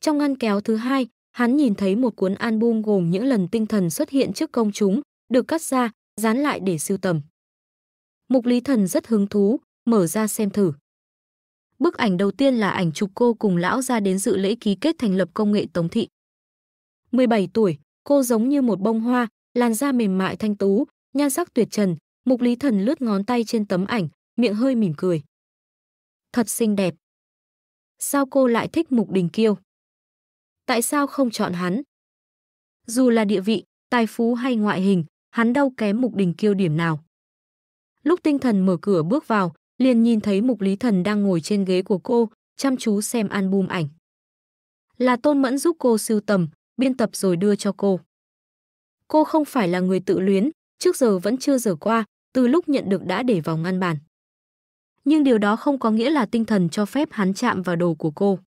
Trong ngăn kéo thứ hai, hắn nhìn thấy một cuốn album gồm những lần tinh thần xuất hiện trước công chúng, được cắt ra, dán lại để sưu tầm. Mục Lý Thần rất hứng thú, mở ra xem thử. Bức ảnh đầu tiên là ảnh chụp cô cùng lão ra đến dự lễ ký kết thành lập công nghệ Tống Thị. 17 tuổi, cô giống như một bông hoa, làn da mềm mại thanh tú, nhan sắc tuyệt trần, Mục Lý Thần lướt ngón tay trên tấm ảnh, miệng hơi mỉm cười. Thật xinh đẹp. Sao cô lại thích Mục Đình Kiêu? tại sao không chọn hắn? Dù là địa vị, tài phú hay ngoại hình, hắn đâu kém Mục Đình Kiêu điểm nào. Lúc tinh thần mở cửa bước vào, liền nhìn thấy Mục Lý Thần đang ngồi trên ghế của cô, chăm chú xem album ảnh. Là Tôn Mẫn giúp cô sưu tầm, biên tập rồi đưa cho cô. Cô không phải là người tự luyến, trước giờ vẫn chưa dở qua, từ lúc nhận được đã để vào ngăn bàn. Nhưng điều đó không có nghĩa là tinh thần cho phép hắn chạm vào đồ của cô.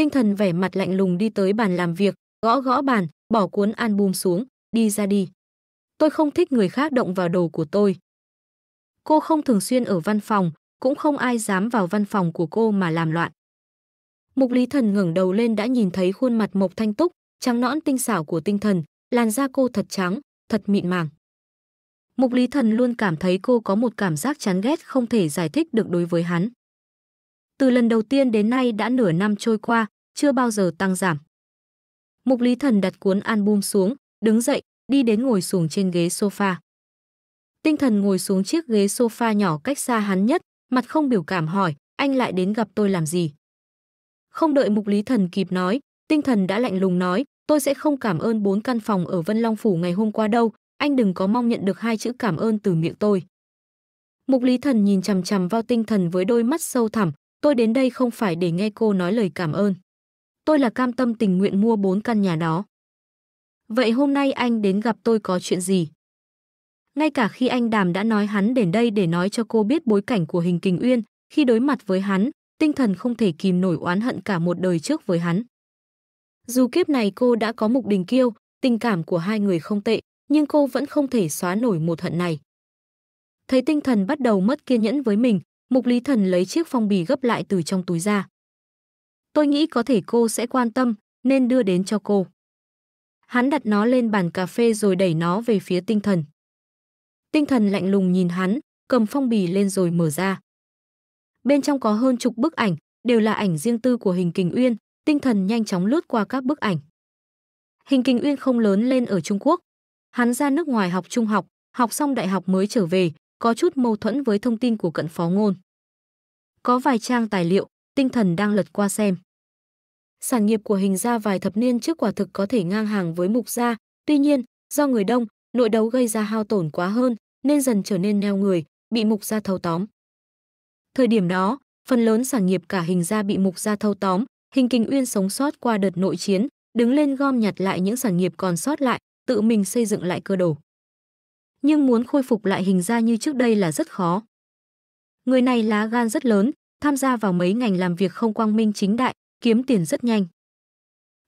Tinh thần vẻ mặt lạnh lùng đi tới bàn làm việc, gõ gõ bàn, bỏ cuốn album xuống, đi ra đi. Tôi không thích người khác động vào đồ của tôi. Cô không thường xuyên ở văn phòng, cũng không ai dám vào văn phòng của cô mà làm loạn. Mục Lý Thần ngẩng đầu lên đã nhìn thấy khuôn mặt Mộc Thanh Túc, trắng nõn tinh xảo của tinh thần, làn da cô thật trắng, thật mịn màng. Mục Lý Thần luôn cảm thấy cô có một cảm giác chán ghét không thể giải thích được đối với hắn. Từ lần đầu tiên đến nay đã nửa năm trôi qua, chưa bao giờ tăng giảm. Mục Lý Thần đặt cuốn album xuống, đứng dậy, đi đến ngồi xuống trên ghế sofa. Tinh thần ngồi xuống chiếc ghế sofa nhỏ cách xa hắn nhất, mặt không biểu cảm hỏi, anh lại đến gặp tôi làm gì? Không đợi mục lý thần kịp nói, tinh thần đã lạnh lùng nói, tôi sẽ không cảm ơn bốn căn phòng ở Vân Long Phủ ngày hôm qua đâu, anh đừng có mong nhận được hai chữ cảm ơn từ miệng tôi. Mục lý thần nhìn chằm chằm vào tinh thần với đôi mắt sâu thẳm, tôi đến đây không phải để nghe cô nói lời cảm ơn. Tôi là cam tâm tình nguyện mua bốn căn nhà đó. Vậy hôm nay anh đến gặp tôi có chuyện gì? Ngay cả khi anh Đàm đã nói hắn đến đây để nói cho cô biết bối cảnh của hình kình uyên, khi đối mặt với hắn, tinh thần không thể kìm nổi oán hận cả một đời trước với hắn. Dù kiếp này cô đã có mục đình kiêu, tình cảm của hai người không tệ, nhưng cô vẫn không thể xóa nổi một hận này. Thấy tinh thần bắt đầu mất kiên nhẫn với mình, Mục Lý Thần lấy chiếc phong bì gấp lại từ trong túi ra. Tôi nghĩ có thể cô sẽ quan tâm, nên đưa đến cho cô. Hắn đặt nó lên bàn cà phê rồi đẩy nó về phía tinh thần. Tinh thần lạnh lùng nhìn hắn, cầm phong bì lên rồi mở ra. Bên trong có hơn chục bức ảnh, đều là ảnh riêng tư của hình kình uyên, tinh thần nhanh chóng lướt qua các bức ảnh. Hình kình uyên không lớn lên ở Trung Quốc. Hắn ra nước ngoài học trung học, học xong đại học mới trở về, có chút mâu thuẫn với thông tin của cận phó ngôn. Có vài trang tài liệu, tinh thần đang lật qua xem. Sản nghiệp của hình gia vài thập niên trước quả thực có thể ngang hàng với mục gia, tuy nhiên, do người đông, nội đấu gây ra hao tổn quá hơn, nên dần trở nên neo người, bị mục gia thâu tóm. Thời điểm đó, phần lớn sản nghiệp cả hình gia bị mục gia thâu tóm, hình kình uyên sống sót qua đợt nội chiến, đứng lên gom nhặt lại những sản nghiệp còn sót lại, tự mình xây dựng lại cơ đồ nhưng muốn khôi phục lại hình ra như trước đây là rất khó. Người này lá gan rất lớn, tham gia vào mấy ngành làm việc không quang minh chính đại, kiếm tiền rất nhanh.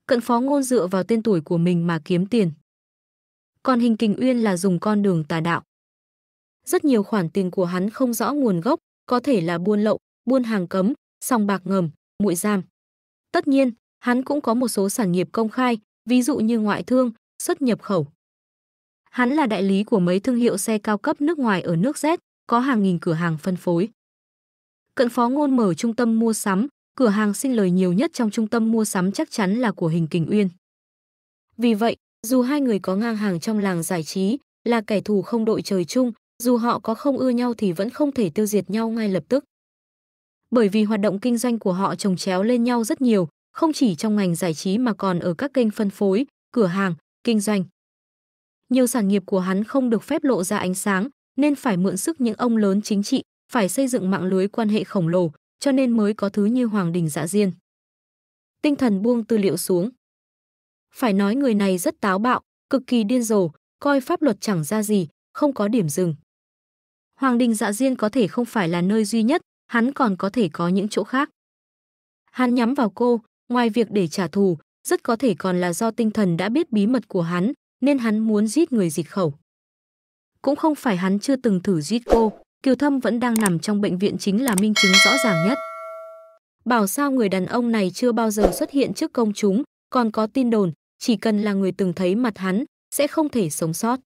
Cận phó ngôn dựa vào tên tuổi của mình mà kiếm tiền. Còn hình kình uyên là dùng con đường tà đạo. Rất nhiều khoản tiền của hắn không rõ nguồn gốc, có thể là buôn lậu, buôn hàng cấm, sòng bạc ngầm, muội giam. Tất nhiên, hắn cũng có một số sản nghiệp công khai, ví dụ như ngoại thương, xuất nhập khẩu. Hắn là đại lý của mấy thương hiệu xe cao cấp nước ngoài ở nước Z, có hàng nghìn cửa hàng phân phối. Cận Phó Ngôn mở trung tâm mua sắm, cửa hàng sinh lời nhiều nhất trong trung tâm mua sắm chắc chắn là của Hình Kình Uyên. Vì vậy, dù hai người có ngang hàng trong làng giải trí, là kẻ thù không đội trời chung, dù họ có không ưa nhau thì vẫn không thể tiêu diệt nhau ngay lập tức. Bởi vì hoạt động kinh doanh của họ trồng chéo lên nhau rất nhiều, không chỉ trong ngành giải trí mà còn ở các kênh phân phối, cửa hàng, kinh doanh nhiều sản nghiệp của hắn không được phép lộ ra ánh sáng, nên phải mượn sức những ông lớn chính trị, phải xây dựng mạng lưới quan hệ khổng lồ, cho nên mới có thứ như Hoàng Đình Dạ Diên. Tinh thần buông tư liệu xuống. Phải nói người này rất táo bạo, cực kỳ điên rồ, coi pháp luật chẳng ra gì, không có điểm dừng. Hoàng Đình Dạ Diên có thể không phải là nơi duy nhất, hắn còn có thể có những chỗ khác. Hắn nhắm vào cô, ngoài việc để trả thù, rất có thể còn là do tinh thần đã biết bí mật của hắn, nên hắn muốn giết người diệt khẩu. Cũng không phải hắn chưa từng thử giết cô, Kiều Thâm vẫn đang nằm trong bệnh viện chính là minh chứng rõ ràng nhất. Bảo sao người đàn ông này chưa bao giờ xuất hiện trước công chúng, còn có tin đồn, chỉ cần là người từng thấy mặt hắn, sẽ không thể sống sót.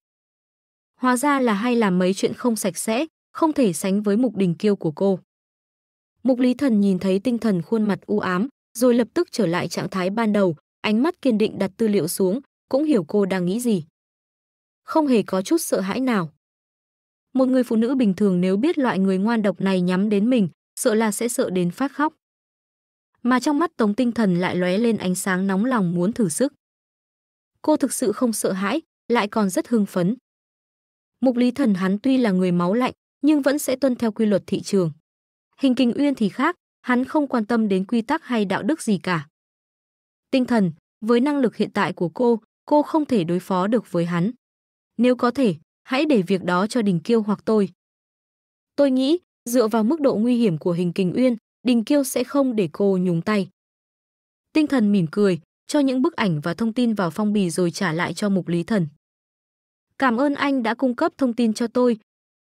Hóa ra là hay làm mấy chuyện không sạch sẽ, không thể sánh với mục đình kiêu của cô. Mục Lý Thần nhìn thấy tinh thần khuôn mặt u ám, rồi lập tức trở lại trạng thái ban đầu, ánh mắt kiên định đặt tư liệu xuống, cũng hiểu cô đang nghĩ gì. Không hề có chút sợ hãi nào. Một người phụ nữ bình thường nếu biết loại người ngoan độc này nhắm đến mình, sợ là sẽ sợ đến phát khóc. Mà trong mắt Tống Tinh Thần lại lóe lên ánh sáng nóng lòng muốn thử sức. Cô thực sự không sợ hãi, lại còn rất hưng phấn. Mục Lý Thần hắn tuy là người máu lạnh, nhưng vẫn sẽ tuân theo quy luật thị trường. Hình Kinh Uyên thì khác, hắn không quan tâm đến quy tắc hay đạo đức gì cả. Tinh thần, với năng lực hiện tại của cô, cô không thể đối phó được với hắn. Nếu có thể, hãy để việc đó cho Đình Kiêu hoặc tôi. Tôi nghĩ, dựa vào mức độ nguy hiểm của hình kình uyên, Đình Kiêu sẽ không để cô nhúng tay. Tinh thần mỉm cười, cho những bức ảnh và thông tin vào phong bì rồi trả lại cho mục lý thần. Cảm ơn anh đã cung cấp thông tin cho tôi.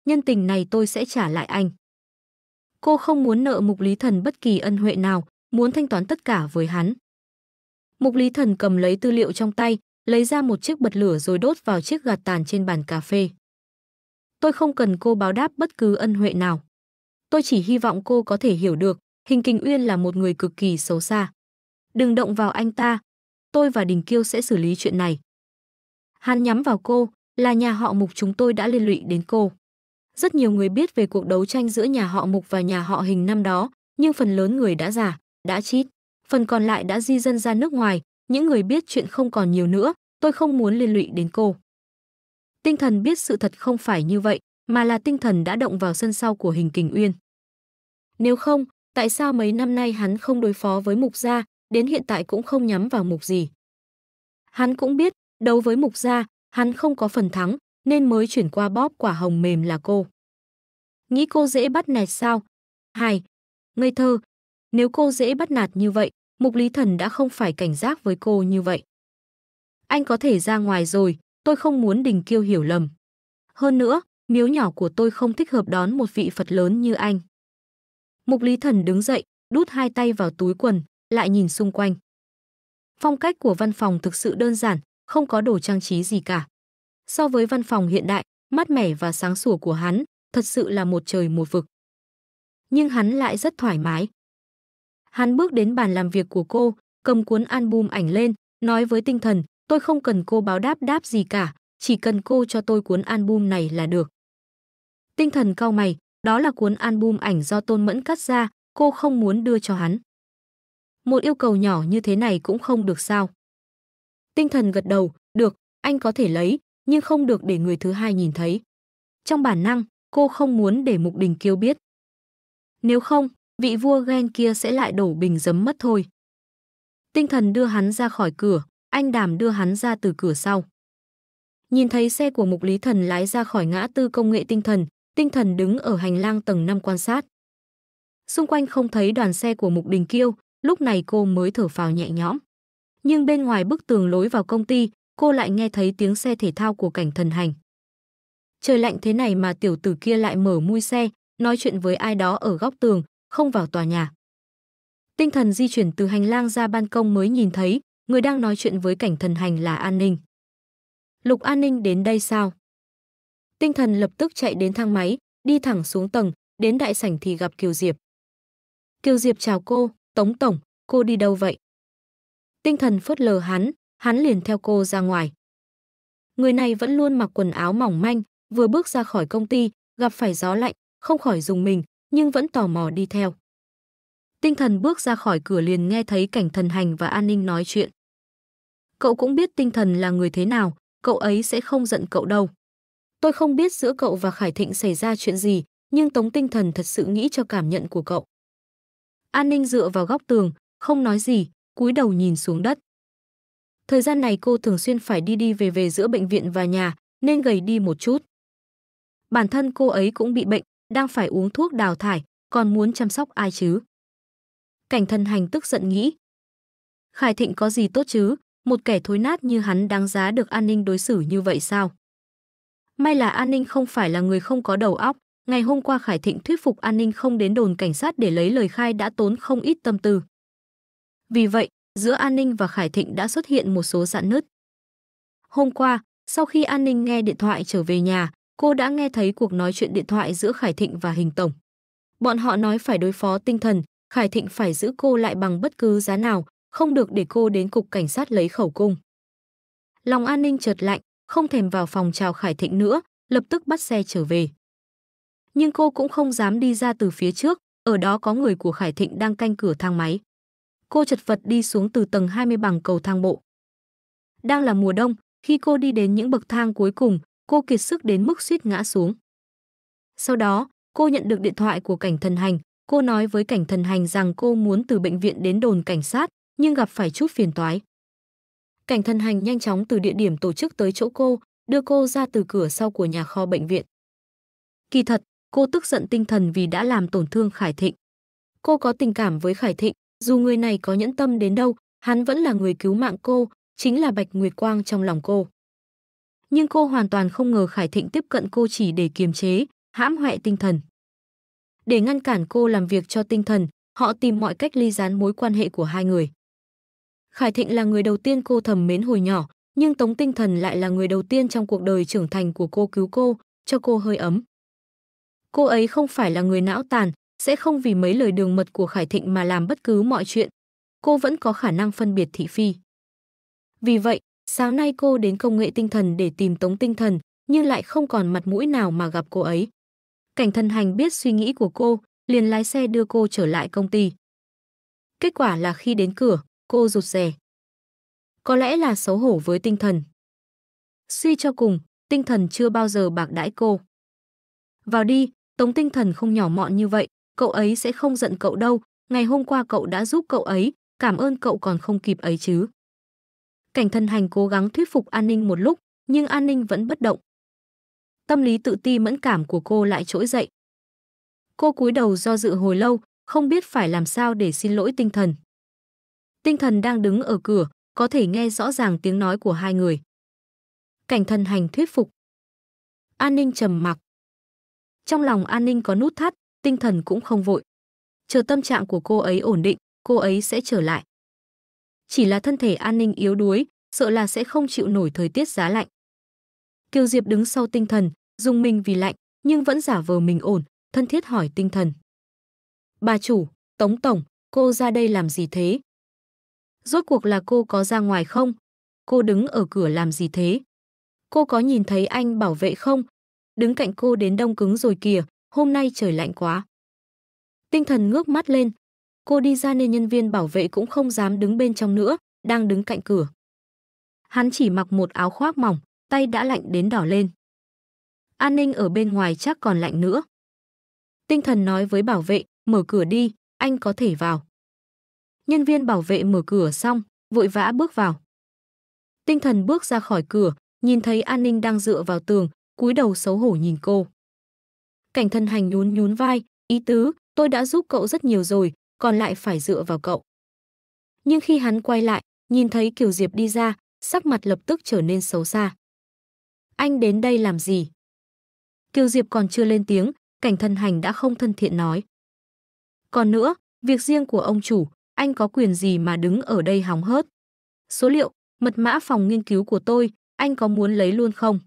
Nhân tình này tôi sẽ trả lại anh. Cô không muốn nợ mục lý thần bất kỳ ân huệ nào, muốn thanh toán tất cả với hắn. Mục lý thần cầm lấy tư liệu trong tay, lấy ra một chiếc bật lửa rồi đốt vào chiếc gạt tàn trên bàn cà phê. Tôi không cần cô báo đáp bất cứ ân huệ nào. Tôi chỉ hy vọng cô có thể hiểu được, Hình Kình Uyên là một người cực kỳ xấu xa. Đừng động vào anh ta, tôi và Đình Kiêu sẽ xử lý chuyện này. Hắn nhắm vào cô, là nhà họ Mục chúng tôi đã liên lụy đến cô. Rất nhiều người biết về cuộc đấu tranh giữa nhà họ Mục và nhà họ Hình năm đó, nhưng phần lớn người đã giả, đã chít. Phần còn lại đã di dân ra nước ngoài, những người biết chuyện không còn nhiều nữa, tôi không muốn liên lụy đến cô. Tinh thần biết sự thật không phải như vậy, mà là tinh thần đã động vào sân sau của hình kình uyên. Nếu không, tại sao mấy năm nay hắn không đối phó với mục gia, đến hiện tại cũng không nhắm vào mục gì. Hắn cũng biết, đấu với mục gia, hắn không có phần thắng, nên mới chuyển qua bóp quả hồng mềm là cô. Nghĩ cô dễ bắt nạt sao? Hài, ngây thơ, nếu cô dễ bắt nạt như vậy, Mục Lý Thần đã không phải cảnh giác với cô như vậy. Anh có thể ra ngoài rồi, tôi không muốn Đình Kiêu hiểu lầm. Hơn nữa, miếu nhỏ của tôi không thích hợp đón một vị Phật lớn như anh. Mục Lý Thần đứng dậy, đút hai tay vào túi quần, lại nhìn xung quanh. Phong cách của văn phòng thực sự đơn giản, không có đồ trang trí gì cả. So với văn phòng hiện đại, mát mẻ và sáng sủa của hắn, thật sự là một trời một vực. Nhưng hắn lại rất thoải mái, Hắn bước đến bàn làm việc của cô, cầm cuốn album ảnh lên, nói với tinh thần, tôi không cần cô báo đáp đáp gì cả, chỉ cần cô cho tôi cuốn album này là được. Tinh thần cau mày, đó là cuốn album ảnh do Tôn Mẫn cắt ra, cô không muốn đưa cho hắn. Một yêu cầu nhỏ như thế này cũng không được sao. Tinh thần gật đầu, được, anh có thể lấy, nhưng không được để người thứ hai nhìn thấy. Trong bản năng, cô không muốn để Mục Đình Kiêu biết. Nếu không, vị vua ghen kia sẽ lại đổ bình giấm mất thôi. Tinh thần đưa hắn ra khỏi cửa, anh đàm đưa hắn ra từ cửa sau. Nhìn thấy xe của mục lý thần lái ra khỏi ngã tư công nghệ tinh thần, tinh thần đứng ở hành lang tầng 5 quan sát. Xung quanh không thấy đoàn xe của mục đình kiêu, lúc này cô mới thở phào nhẹ nhõm. Nhưng bên ngoài bức tường lối vào công ty, cô lại nghe thấy tiếng xe thể thao của cảnh thần hành. Trời lạnh thế này mà tiểu tử kia lại mở mui xe, nói chuyện với ai đó ở góc tường, không vào tòa nhà. Tinh thần di chuyển từ hành lang ra ban công mới nhìn thấy, người đang nói chuyện với cảnh thần hành là An Ninh. Lục An Ninh đến đây sao? Tinh thần lập tức chạy đến thang máy, đi thẳng xuống tầng, đến đại sảnh thì gặp Kiều Diệp. Kiều Diệp chào cô, Tống Tổng, cô đi đâu vậy? Tinh thần phớt lờ hắn, hắn liền theo cô ra ngoài. Người này vẫn luôn mặc quần áo mỏng manh, vừa bước ra khỏi công ty, gặp phải gió lạnh, không khỏi dùng mình, nhưng vẫn tò mò đi theo. Tinh thần bước ra khỏi cửa liền nghe thấy cảnh thần hành và an ninh nói chuyện. Cậu cũng biết tinh thần là người thế nào, cậu ấy sẽ không giận cậu đâu. Tôi không biết giữa cậu và Khải Thịnh xảy ra chuyện gì, nhưng Tống Tinh Thần thật sự nghĩ cho cảm nhận của cậu. An ninh dựa vào góc tường, không nói gì, cúi đầu nhìn xuống đất. Thời gian này cô thường xuyên phải đi đi về về giữa bệnh viện và nhà, nên gầy đi một chút. Bản thân cô ấy cũng bị bệnh, đang phải uống thuốc đào thải, còn muốn chăm sóc ai chứ? Cảnh thân hành tức giận nghĩ. Khải Thịnh có gì tốt chứ, một kẻ thối nát như hắn đáng giá được an ninh đối xử như vậy sao? May là an ninh không phải là người không có đầu óc, ngày hôm qua Khải Thịnh thuyết phục an ninh không đến đồn cảnh sát để lấy lời khai đã tốn không ít tâm tư. Vì vậy, giữa an ninh và Khải Thịnh đã xuất hiện một số dạn nứt. Hôm qua, sau khi an ninh nghe điện thoại trở về nhà, cô đã nghe thấy cuộc nói chuyện điện thoại giữa Khải Thịnh và Hình Tổng. Bọn họ nói phải đối phó tinh thần, Khải Thịnh phải giữ cô lại bằng bất cứ giá nào, không được để cô đến cục cảnh sát lấy khẩu cung. Lòng an ninh chợt lạnh, không thèm vào phòng chào Khải Thịnh nữa, lập tức bắt xe trở về. Nhưng cô cũng không dám đi ra từ phía trước, ở đó có người của Khải Thịnh đang canh cửa thang máy. Cô chật vật đi xuống từ tầng 20 bằng cầu thang bộ. Đang là mùa đông, khi cô đi đến những bậc thang cuối cùng, cô kiệt sức đến mức suýt ngã xuống. Sau đó, cô nhận được điện thoại của cảnh thần hành, cô nói với cảnh thần hành rằng cô muốn từ bệnh viện đến đồn cảnh sát, nhưng gặp phải chút phiền toái. Cảnh thần hành nhanh chóng từ địa điểm tổ chức tới chỗ cô, đưa cô ra từ cửa sau của nhà kho bệnh viện. Kỳ thật, cô tức giận tinh thần vì đã làm tổn thương Khải Thịnh. Cô có tình cảm với Khải Thịnh, dù người này có nhẫn tâm đến đâu, hắn vẫn là người cứu mạng cô, chính là Bạch Nguyệt Quang trong lòng cô nhưng cô hoàn toàn không ngờ Khải Thịnh tiếp cận cô chỉ để kiềm chế, hãm hại tinh thần. Để ngăn cản cô làm việc cho tinh thần, họ tìm mọi cách ly gián mối quan hệ của hai người. Khải Thịnh là người đầu tiên cô thầm mến hồi nhỏ, nhưng Tống Tinh Thần lại là người đầu tiên trong cuộc đời trưởng thành của cô cứu cô, cho cô hơi ấm. Cô ấy không phải là người não tàn, sẽ không vì mấy lời đường mật của Khải Thịnh mà làm bất cứ mọi chuyện. Cô vẫn có khả năng phân biệt thị phi. Vì vậy, Sáng nay cô đến công nghệ tinh thần để tìm Tống Tinh Thần, nhưng lại không còn mặt mũi nào mà gặp cô ấy. Cảnh thần hành biết suy nghĩ của cô, liền lái xe đưa cô trở lại công ty. Kết quả là khi đến cửa, cô rụt rè. Có lẽ là xấu hổ với tinh thần. Suy cho cùng, tinh thần chưa bao giờ bạc đãi cô. Vào đi, tống tinh thần không nhỏ mọn như vậy, cậu ấy sẽ không giận cậu đâu. Ngày hôm qua cậu đã giúp cậu ấy, cảm ơn cậu còn không kịp ấy chứ. Cảnh Thần hành cố gắng thuyết phục an ninh một lúc, nhưng an ninh vẫn bất động. Tâm lý tự ti mẫn cảm của cô lại trỗi dậy. Cô cúi đầu do dự hồi lâu, không biết phải làm sao để xin lỗi tinh thần. Tinh thần đang đứng ở cửa, có thể nghe rõ ràng tiếng nói của hai người. Cảnh Thần hành thuyết phục. An ninh trầm mặc. Trong lòng an ninh có nút thắt, tinh thần cũng không vội. Chờ tâm trạng của cô ấy ổn định, cô ấy sẽ trở lại chỉ là thân thể an ninh yếu đuối, sợ là sẽ không chịu nổi thời tiết giá lạnh. Kiều Diệp đứng sau tinh thần, dùng mình vì lạnh, nhưng vẫn giả vờ mình ổn, thân thiết hỏi tinh thần. Bà chủ, Tống Tổng, cô ra đây làm gì thế? Rốt cuộc là cô có ra ngoài không? Cô đứng ở cửa làm gì thế? Cô có nhìn thấy anh bảo vệ không? Đứng cạnh cô đến đông cứng rồi kìa, hôm nay trời lạnh quá. Tinh thần ngước mắt lên, Cô đi ra nên nhân viên bảo vệ cũng không dám đứng bên trong nữa, đang đứng cạnh cửa. Hắn chỉ mặc một áo khoác mỏng, tay đã lạnh đến đỏ lên. An ninh ở bên ngoài chắc còn lạnh nữa. Tinh thần nói với bảo vệ, mở cửa đi, anh có thể vào. Nhân viên bảo vệ mở cửa xong, vội vã bước vào. Tinh thần bước ra khỏi cửa, nhìn thấy an ninh đang dựa vào tường, cúi đầu xấu hổ nhìn cô. Cảnh thân hành nhún nhún vai, ý tứ, tôi đã giúp cậu rất nhiều rồi, còn lại phải dựa vào cậu. Nhưng khi hắn quay lại, nhìn thấy Kiều Diệp đi ra, sắc mặt lập tức trở nên xấu xa. Anh đến đây làm gì? Kiều Diệp còn chưa lên tiếng, cảnh thân hành đã không thân thiện nói. Còn nữa, việc riêng của ông chủ, anh có quyền gì mà đứng ở đây hóng hớt? Số liệu, mật mã phòng nghiên cứu của tôi, anh có muốn lấy luôn không?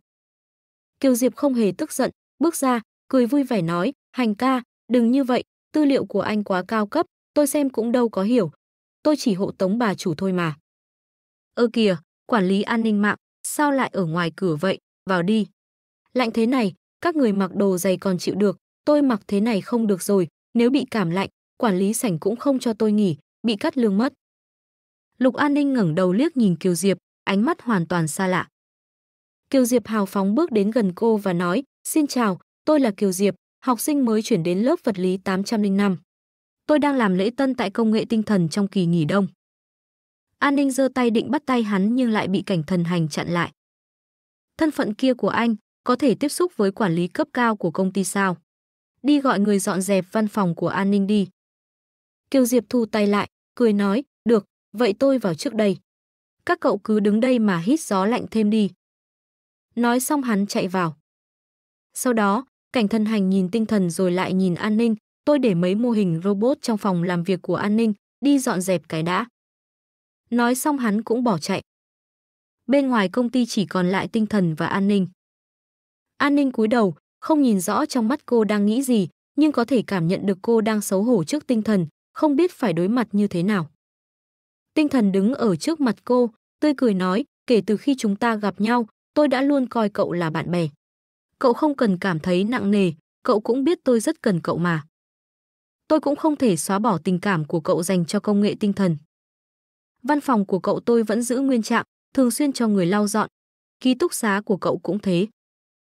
Kiều Diệp không hề tức giận, bước ra, cười vui vẻ nói, hành ca, đừng như vậy, tư liệu của anh quá cao cấp, tôi xem cũng đâu có hiểu. Tôi chỉ hộ tống bà chủ thôi mà. Ơ kìa, quản lý an ninh mạng, sao lại ở ngoài cửa vậy, vào đi. Lạnh thế này, các người mặc đồ dày còn chịu được, tôi mặc thế này không được rồi, nếu bị cảm lạnh, quản lý sảnh cũng không cho tôi nghỉ, bị cắt lương mất. Lục An Ninh ngẩng đầu liếc nhìn Kiều Diệp, ánh mắt hoàn toàn xa lạ. Kiều Diệp hào phóng bước đến gần cô và nói, xin chào, tôi là Kiều Diệp, học sinh mới chuyển đến lớp vật lý 805. Tôi đang làm lễ tân tại công nghệ tinh thần trong kỳ nghỉ đông. An ninh giơ tay định bắt tay hắn nhưng lại bị cảnh thần hành chặn lại. Thân phận kia của anh có thể tiếp xúc với quản lý cấp cao của công ty sao? Đi gọi người dọn dẹp văn phòng của an ninh đi. Kiều Diệp thu tay lại, cười nói, được, vậy tôi vào trước đây. Các cậu cứ đứng đây mà hít gió lạnh thêm đi. Nói xong hắn chạy vào. Sau đó, cảnh thân hành nhìn tinh thần rồi lại nhìn an ninh, tôi để mấy mô hình robot trong phòng làm việc của an ninh, đi dọn dẹp cái đã. Nói xong hắn cũng bỏ chạy. Bên ngoài công ty chỉ còn lại tinh thần và an ninh. An ninh cúi đầu, không nhìn rõ trong mắt cô đang nghĩ gì, nhưng có thể cảm nhận được cô đang xấu hổ trước tinh thần, không biết phải đối mặt như thế nào. Tinh thần đứng ở trước mặt cô, tươi cười nói, kể từ khi chúng ta gặp nhau, tôi đã luôn coi cậu là bạn bè. Cậu không cần cảm thấy nặng nề, cậu cũng biết tôi rất cần cậu mà tôi cũng không thể xóa bỏ tình cảm của cậu dành cho công nghệ tinh thần. Văn phòng của cậu tôi vẫn giữ nguyên trạng, thường xuyên cho người lau dọn. Ký túc xá của cậu cũng thế.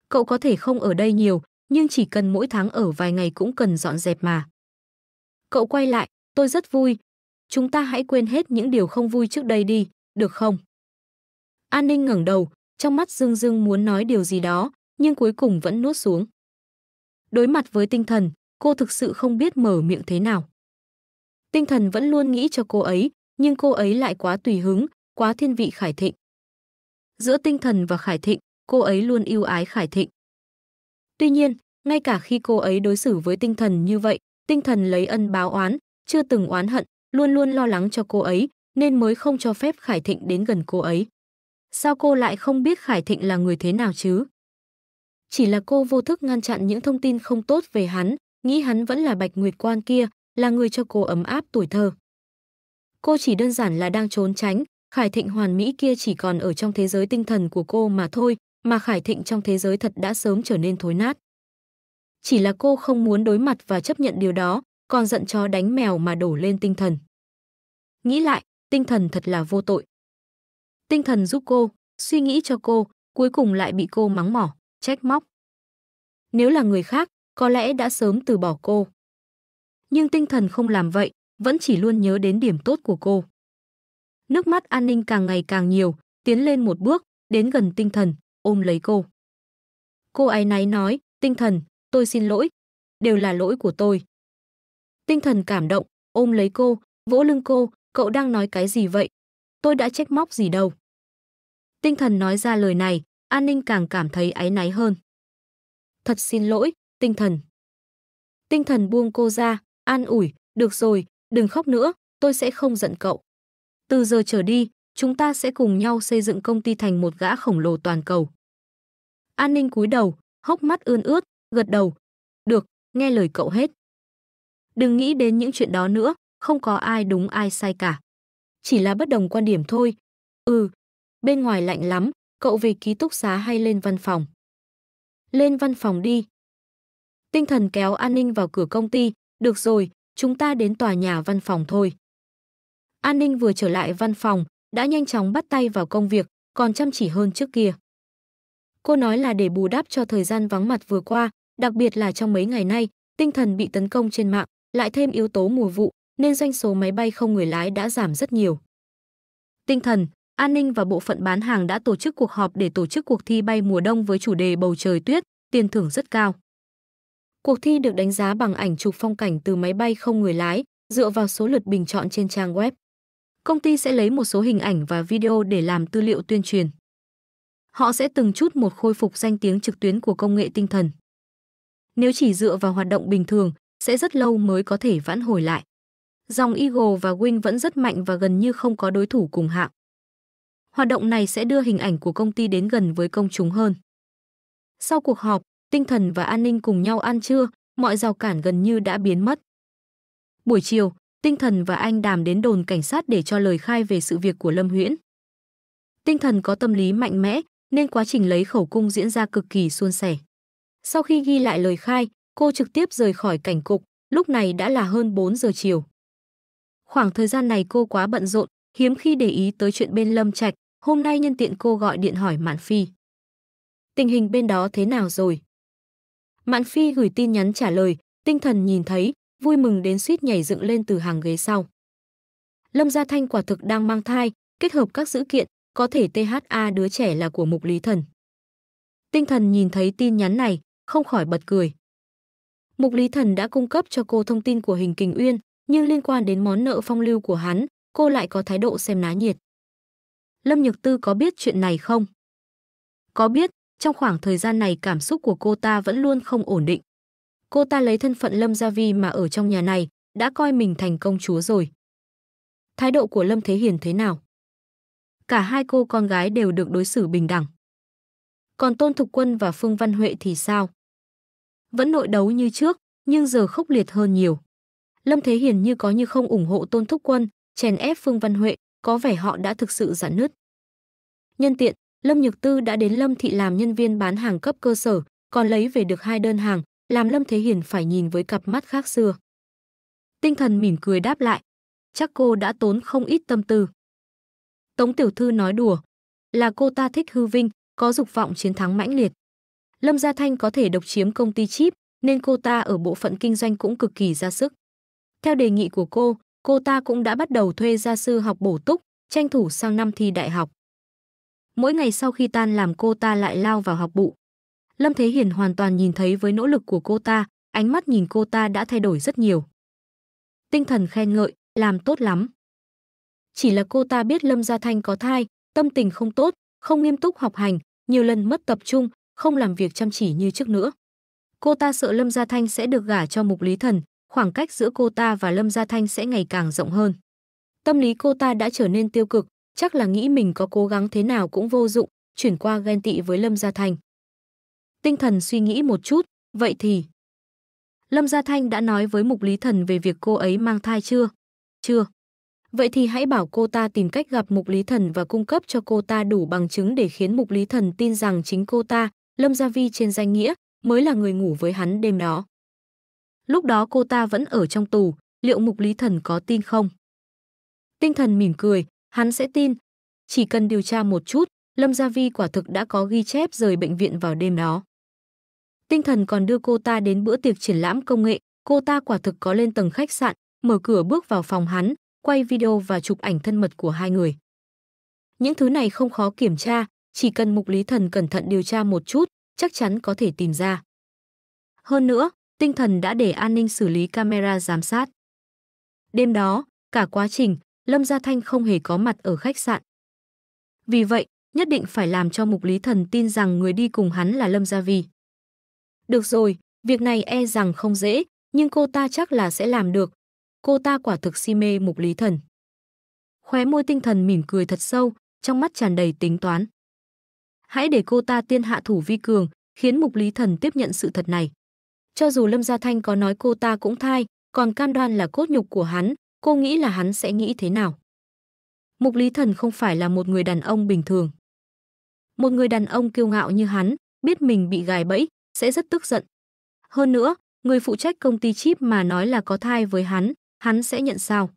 Cậu có thể không ở đây nhiều, nhưng chỉ cần mỗi tháng ở vài ngày cũng cần dọn dẹp mà. Cậu quay lại, tôi rất vui. Chúng ta hãy quên hết những điều không vui trước đây đi, được không? An ninh ngẩng đầu, trong mắt Dương Dương muốn nói điều gì đó, nhưng cuối cùng vẫn nuốt xuống. Đối mặt với tinh thần, cô thực sự không biết mở miệng thế nào. Tinh thần vẫn luôn nghĩ cho cô ấy, nhưng cô ấy lại quá tùy hứng, quá thiên vị Khải Thịnh. Giữa tinh thần và Khải Thịnh, cô ấy luôn yêu ái Khải Thịnh. Tuy nhiên, ngay cả khi cô ấy đối xử với tinh thần như vậy, tinh thần lấy ân báo oán, chưa từng oán hận, luôn luôn lo lắng cho cô ấy, nên mới không cho phép Khải Thịnh đến gần cô ấy. Sao cô lại không biết Khải Thịnh là người thế nào chứ? Chỉ là cô vô thức ngăn chặn những thông tin không tốt về hắn, nghĩ hắn vẫn là Bạch Nguyệt Quan kia, là người cho cô ấm áp tuổi thơ. Cô chỉ đơn giản là đang trốn tránh, Khải Thịnh hoàn mỹ kia chỉ còn ở trong thế giới tinh thần của cô mà thôi, mà Khải Thịnh trong thế giới thật đã sớm trở nên thối nát. Chỉ là cô không muốn đối mặt và chấp nhận điều đó, còn giận chó đánh mèo mà đổ lên tinh thần. Nghĩ lại, tinh thần thật là vô tội. Tinh thần giúp cô, suy nghĩ cho cô, cuối cùng lại bị cô mắng mỏ, trách móc. Nếu là người khác, có lẽ đã sớm từ bỏ cô. Nhưng tinh thần không làm vậy, vẫn chỉ luôn nhớ đến điểm tốt của cô. Nước mắt an ninh càng ngày càng nhiều, tiến lên một bước, đến gần tinh thần, ôm lấy cô. Cô ái náy nói, tinh thần, tôi xin lỗi, đều là lỗi của tôi. Tinh thần cảm động, ôm lấy cô, vỗ lưng cô, cậu đang nói cái gì vậy? Tôi đã trách móc gì đâu. Tinh thần nói ra lời này, an ninh càng cảm thấy áy náy hơn. Thật xin lỗi, tinh thần. Tinh thần buông cô ra, an ủi, được rồi, đừng khóc nữa, tôi sẽ không giận cậu. Từ giờ trở đi, chúng ta sẽ cùng nhau xây dựng công ty thành một gã khổng lồ toàn cầu. An ninh cúi đầu, hốc mắt ươn ướt, gật đầu. Được, nghe lời cậu hết. Đừng nghĩ đến những chuyện đó nữa, không có ai đúng ai sai cả. Chỉ là bất đồng quan điểm thôi. Ừ, bên ngoài lạnh lắm, cậu về ký túc xá hay lên văn phòng? Lên văn phòng đi, tinh thần kéo an ninh vào cửa công ty, được rồi, chúng ta đến tòa nhà văn phòng thôi. An ninh vừa trở lại văn phòng, đã nhanh chóng bắt tay vào công việc, còn chăm chỉ hơn trước kia. Cô nói là để bù đắp cho thời gian vắng mặt vừa qua, đặc biệt là trong mấy ngày nay, tinh thần bị tấn công trên mạng, lại thêm yếu tố mùa vụ, nên doanh số máy bay không người lái đã giảm rất nhiều. Tinh thần, an ninh và bộ phận bán hàng đã tổ chức cuộc họp để tổ chức cuộc thi bay mùa đông với chủ đề bầu trời tuyết, tiền thưởng rất cao. Cuộc thi được đánh giá bằng ảnh chụp phong cảnh từ máy bay không người lái, dựa vào số lượt bình chọn trên trang web. Công ty sẽ lấy một số hình ảnh và video để làm tư liệu tuyên truyền. Họ sẽ từng chút một khôi phục danh tiếng trực tuyến của công nghệ tinh thần. Nếu chỉ dựa vào hoạt động bình thường, sẽ rất lâu mới có thể vãn hồi lại. Dòng Eagle và Wing vẫn rất mạnh và gần như không có đối thủ cùng hạng. Hoạt động này sẽ đưa hình ảnh của công ty đến gần với công chúng hơn. Sau cuộc họp, tinh thần và an ninh cùng nhau ăn trưa, mọi rào cản gần như đã biến mất. Buổi chiều, Tinh Thần và anh Đàm đến đồn cảnh sát để cho lời khai về sự việc của Lâm Huyễn. Tinh Thần có tâm lý mạnh mẽ nên quá trình lấy khẩu cung diễn ra cực kỳ suôn sẻ. Sau khi ghi lại lời khai, cô trực tiếp rời khỏi cảnh cục, lúc này đã là hơn 4 giờ chiều. Khoảng thời gian này cô quá bận rộn, hiếm khi để ý tới chuyện bên Lâm Trạch, hôm nay nhân tiện cô gọi điện hỏi Mạn Phi. Tình hình bên đó thế nào rồi? Mạn Phi gửi tin nhắn trả lời, tinh thần nhìn thấy, vui mừng đến suýt nhảy dựng lên từ hàng ghế sau. Lâm Gia Thanh quả thực đang mang thai, kết hợp các dữ kiện, có thể THA đứa trẻ là của Mục Lý Thần. Tinh thần nhìn thấy tin nhắn này, không khỏi bật cười. Mục Lý Thần đã cung cấp cho cô thông tin của hình kình uyên, nhưng liên quan đến món nợ phong lưu của hắn, cô lại có thái độ xem ná nhiệt. Lâm Nhược Tư có biết chuyện này không? Có biết, trong khoảng thời gian này cảm xúc của cô ta vẫn luôn không ổn định. Cô ta lấy thân phận Lâm Gia Vi mà ở trong nhà này, đã coi mình thành công chúa rồi. Thái độ của Lâm Thế Hiền thế nào? Cả hai cô con gái đều được đối xử bình đẳng. Còn Tôn Thục Quân và Phương Văn Huệ thì sao? Vẫn nội đấu như trước, nhưng giờ khốc liệt hơn nhiều. Lâm Thế Hiền như có như không ủng hộ Tôn Thúc Quân, chèn ép Phương Văn Huệ, có vẻ họ đã thực sự giãn nứt. Nhân tiện, Lâm Nhược Tư đã đến Lâm Thị làm nhân viên bán hàng cấp cơ sở, còn lấy về được hai đơn hàng, làm Lâm Thế Hiền phải nhìn với cặp mắt khác xưa. Tinh thần mỉm cười đáp lại, chắc cô đã tốn không ít tâm tư. Tống Tiểu Thư nói đùa, là cô ta thích hư vinh, có dục vọng chiến thắng mãnh liệt. Lâm Gia Thanh có thể độc chiếm công ty chip, nên cô ta ở bộ phận kinh doanh cũng cực kỳ ra sức. Theo đề nghị của cô, cô ta cũng đã bắt đầu thuê gia sư học bổ túc, tranh thủ sang năm thi đại học. Mỗi ngày sau khi tan làm cô ta lại lao vào học bụ. Lâm Thế Hiền hoàn toàn nhìn thấy với nỗ lực của cô ta, ánh mắt nhìn cô ta đã thay đổi rất nhiều. Tinh thần khen ngợi, làm tốt lắm. Chỉ là cô ta biết Lâm Gia Thanh có thai, tâm tình không tốt, không nghiêm túc học hành, nhiều lần mất tập trung, không làm việc chăm chỉ như trước nữa. Cô ta sợ Lâm Gia Thanh sẽ được gả cho Mục Lý Thần, khoảng cách giữa cô ta và Lâm Gia Thanh sẽ ngày càng rộng hơn. Tâm lý cô ta đã trở nên tiêu cực, chắc là nghĩ mình có cố gắng thế nào cũng vô dụng, chuyển qua ghen tị với Lâm Gia Thanh Tinh thần suy nghĩ một chút, vậy thì... Lâm Gia Thanh đã nói với Mục Lý Thần về việc cô ấy mang thai chưa? Chưa. Vậy thì hãy bảo cô ta tìm cách gặp Mục Lý Thần và cung cấp cho cô ta đủ bằng chứng để khiến Mục Lý Thần tin rằng chính cô ta, Lâm Gia Vi trên danh nghĩa, mới là người ngủ với hắn đêm đó. Lúc đó cô ta vẫn ở trong tù, liệu Mục Lý Thần có tin không? Tinh thần mỉm cười, Hắn sẽ tin. Chỉ cần điều tra một chút, Lâm Gia Vi quả thực đã có ghi chép rời bệnh viện vào đêm đó. Tinh thần còn đưa cô ta đến bữa tiệc triển lãm công nghệ, cô ta quả thực có lên tầng khách sạn, mở cửa bước vào phòng hắn, quay video và chụp ảnh thân mật của hai người. Những thứ này không khó kiểm tra, chỉ cần mục lý thần cẩn thận điều tra một chút, chắc chắn có thể tìm ra. Hơn nữa, tinh thần đã để an ninh xử lý camera giám sát. Đêm đó, cả quá trình, Lâm Gia Thanh không hề có mặt ở khách sạn. Vì vậy, nhất định phải làm cho Mục Lý Thần tin rằng người đi cùng hắn là Lâm Gia Vi. Được rồi, việc này e rằng không dễ, nhưng cô ta chắc là sẽ làm được. Cô ta quả thực si mê Mục Lý Thần. Khóe môi tinh thần mỉm cười thật sâu, trong mắt tràn đầy tính toán. Hãy để cô ta tiên hạ thủ vi cường, khiến Mục Lý Thần tiếp nhận sự thật này. Cho dù Lâm Gia Thanh có nói cô ta cũng thai, còn cam đoan là cốt nhục của hắn, cô nghĩ là hắn sẽ nghĩ thế nào. Mục Lý Thần không phải là một người đàn ông bình thường. Một người đàn ông kiêu ngạo như hắn, biết mình bị gài bẫy, sẽ rất tức giận. Hơn nữa, người phụ trách công ty chip mà nói là có thai với hắn, hắn sẽ nhận sao?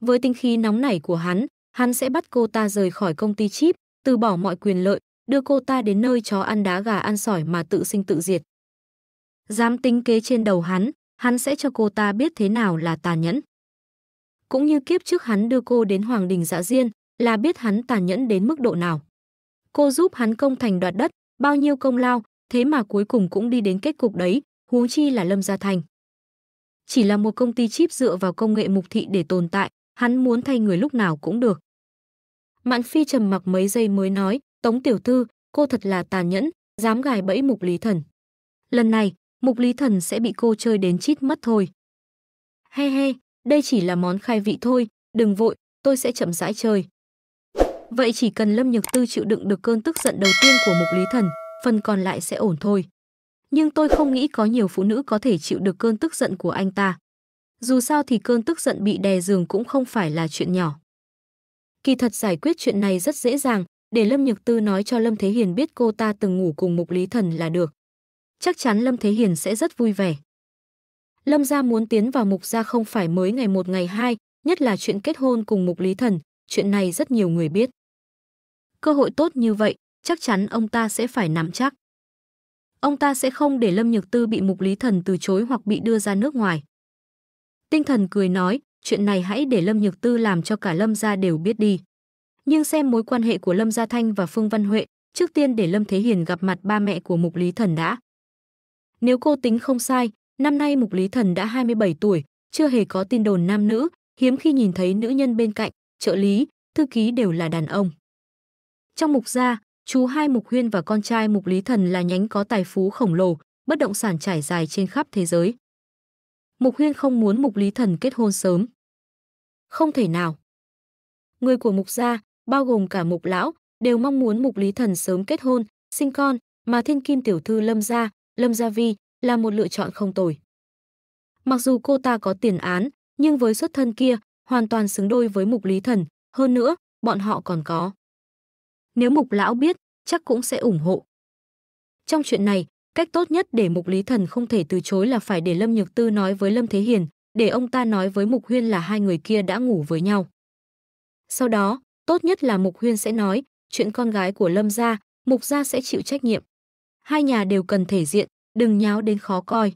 Với tinh khí nóng nảy của hắn, hắn sẽ bắt cô ta rời khỏi công ty chip, từ bỏ mọi quyền lợi, đưa cô ta đến nơi chó ăn đá gà ăn sỏi mà tự sinh tự diệt. Dám tính kế trên đầu hắn, hắn sẽ cho cô ta biết thế nào là tàn nhẫn cũng như kiếp trước hắn đưa cô đến Hoàng Đình Dạ Diên, là biết hắn tàn nhẫn đến mức độ nào. Cô giúp hắn công thành đoạt đất, bao nhiêu công lao, thế mà cuối cùng cũng đi đến kết cục đấy, huống chi là Lâm Gia Thành. Chỉ là một công ty chip dựa vào công nghệ mục thị để tồn tại, hắn muốn thay người lúc nào cũng được. Mạn Phi trầm mặc mấy giây mới nói, Tống Tiểu Thư, cô thật là tàn nhẫn, dám gài bẫy mục lý thần. Lần này, mục lý thần sẽ bị cô chơi đến chít mất thôi. He he, đây chỉ là món khai vị thôi, đừng vội, tôi sẽ chậm rãi chơi. Vậy chỉ cần Lâm Nhược Tư chịu đựng được cơn tức giận đầu tiên của Mục Lý Thần, phần còn lại sẽ ổn thôi. Nhưng tôi không nghĩ có nhiều phụ nữ có thể chịu được cơn tức giận của anh ta. Dù sao thì cơn tức giận bị đè giường cũng không phải là chuyện nhỏ. Kỳ thật giải quyết chuyện này rất dễ dàng, để Lâm Nhược Tư nói cho Lâm Thế Hiền biết cô ta từng ngủ cùng Mục Lý Thần là được. Chắc chắn Lâm Thế Hiền sẽ rất vui vẻ. Lâm gia muốn tiến vào mục gia không phải mới ngày một ngày hai, nhất là chuyện kết hôn cùng mục lý thần, chuyện này rất nhiều người biết. Cơ hội tốt như vậy, chắc chắn ông ta sẽ phải nắm chắc. Ông ta sẽ không để Lâm Nhược Tư bị mục lý thần từ chối hoặc bị đưa ra nước ngoài. Tinh thần cười nói, chuyện này hãy để Lâm Nhược Tư làm cho cả Lâm gia đều biết đi. Nhưng xem mối quan hệ của Lâm Gia Thanh và Phương Văn Huệ, trước tiên để Lâm Thế Hiền gặp mặt ba mẹ của mục lý thần đã. Nếu cô tính không sai, Năm nay Mục Lý Thần đã 27 tuổi, chưa hề có tin đồn nam nữ, hiếm khi nhìn thấy nữ nhân bên cạnh, trợ lý, thư ký đều là đàn ông. Trong mục gia, chú hai Mục Huyên và con trai Mục Lý Thần là nhánh có tài phú khổng lồ, bất động sản trải dài trên khắp thế giới. Mục Huyên không muốn Mục Lý Thần kết hôn sớm. Không thể nào. Người của Mục gia, bao gồm cả Mục lão, đều mong muốn Mục Lý Thần sớm kết hôn, sinh con, mà Thiên Kim tiểu thư Lâm gia, Lâm Gia Vi là một lựa chọn không tồi. Mặc dù cô ta có tiền án, nhưng với xuất thân kia, hoàn toàn xứng đôi với mục lý thần, hơn nữa, bọn họ còn có. Nếu mục lão biết, chắc cũng sẽ ủng hộ. Trong chuyện này, cách tốt nhất để mục lý thần không thể từ chối là phải để Lâm Nhược Tư nói với Lâm Thế Hiền, để ông ta nói với mục huyên là hai người kia đã ngủ với nhau. Sau đó, tốt nhất là mục huyên sẽ nói, chuyện con gái của Lâm gia, mục gia sẽ chịu trách nhiệm. Hai nhà đều cần thể diện, đừng nháo đến khó coi.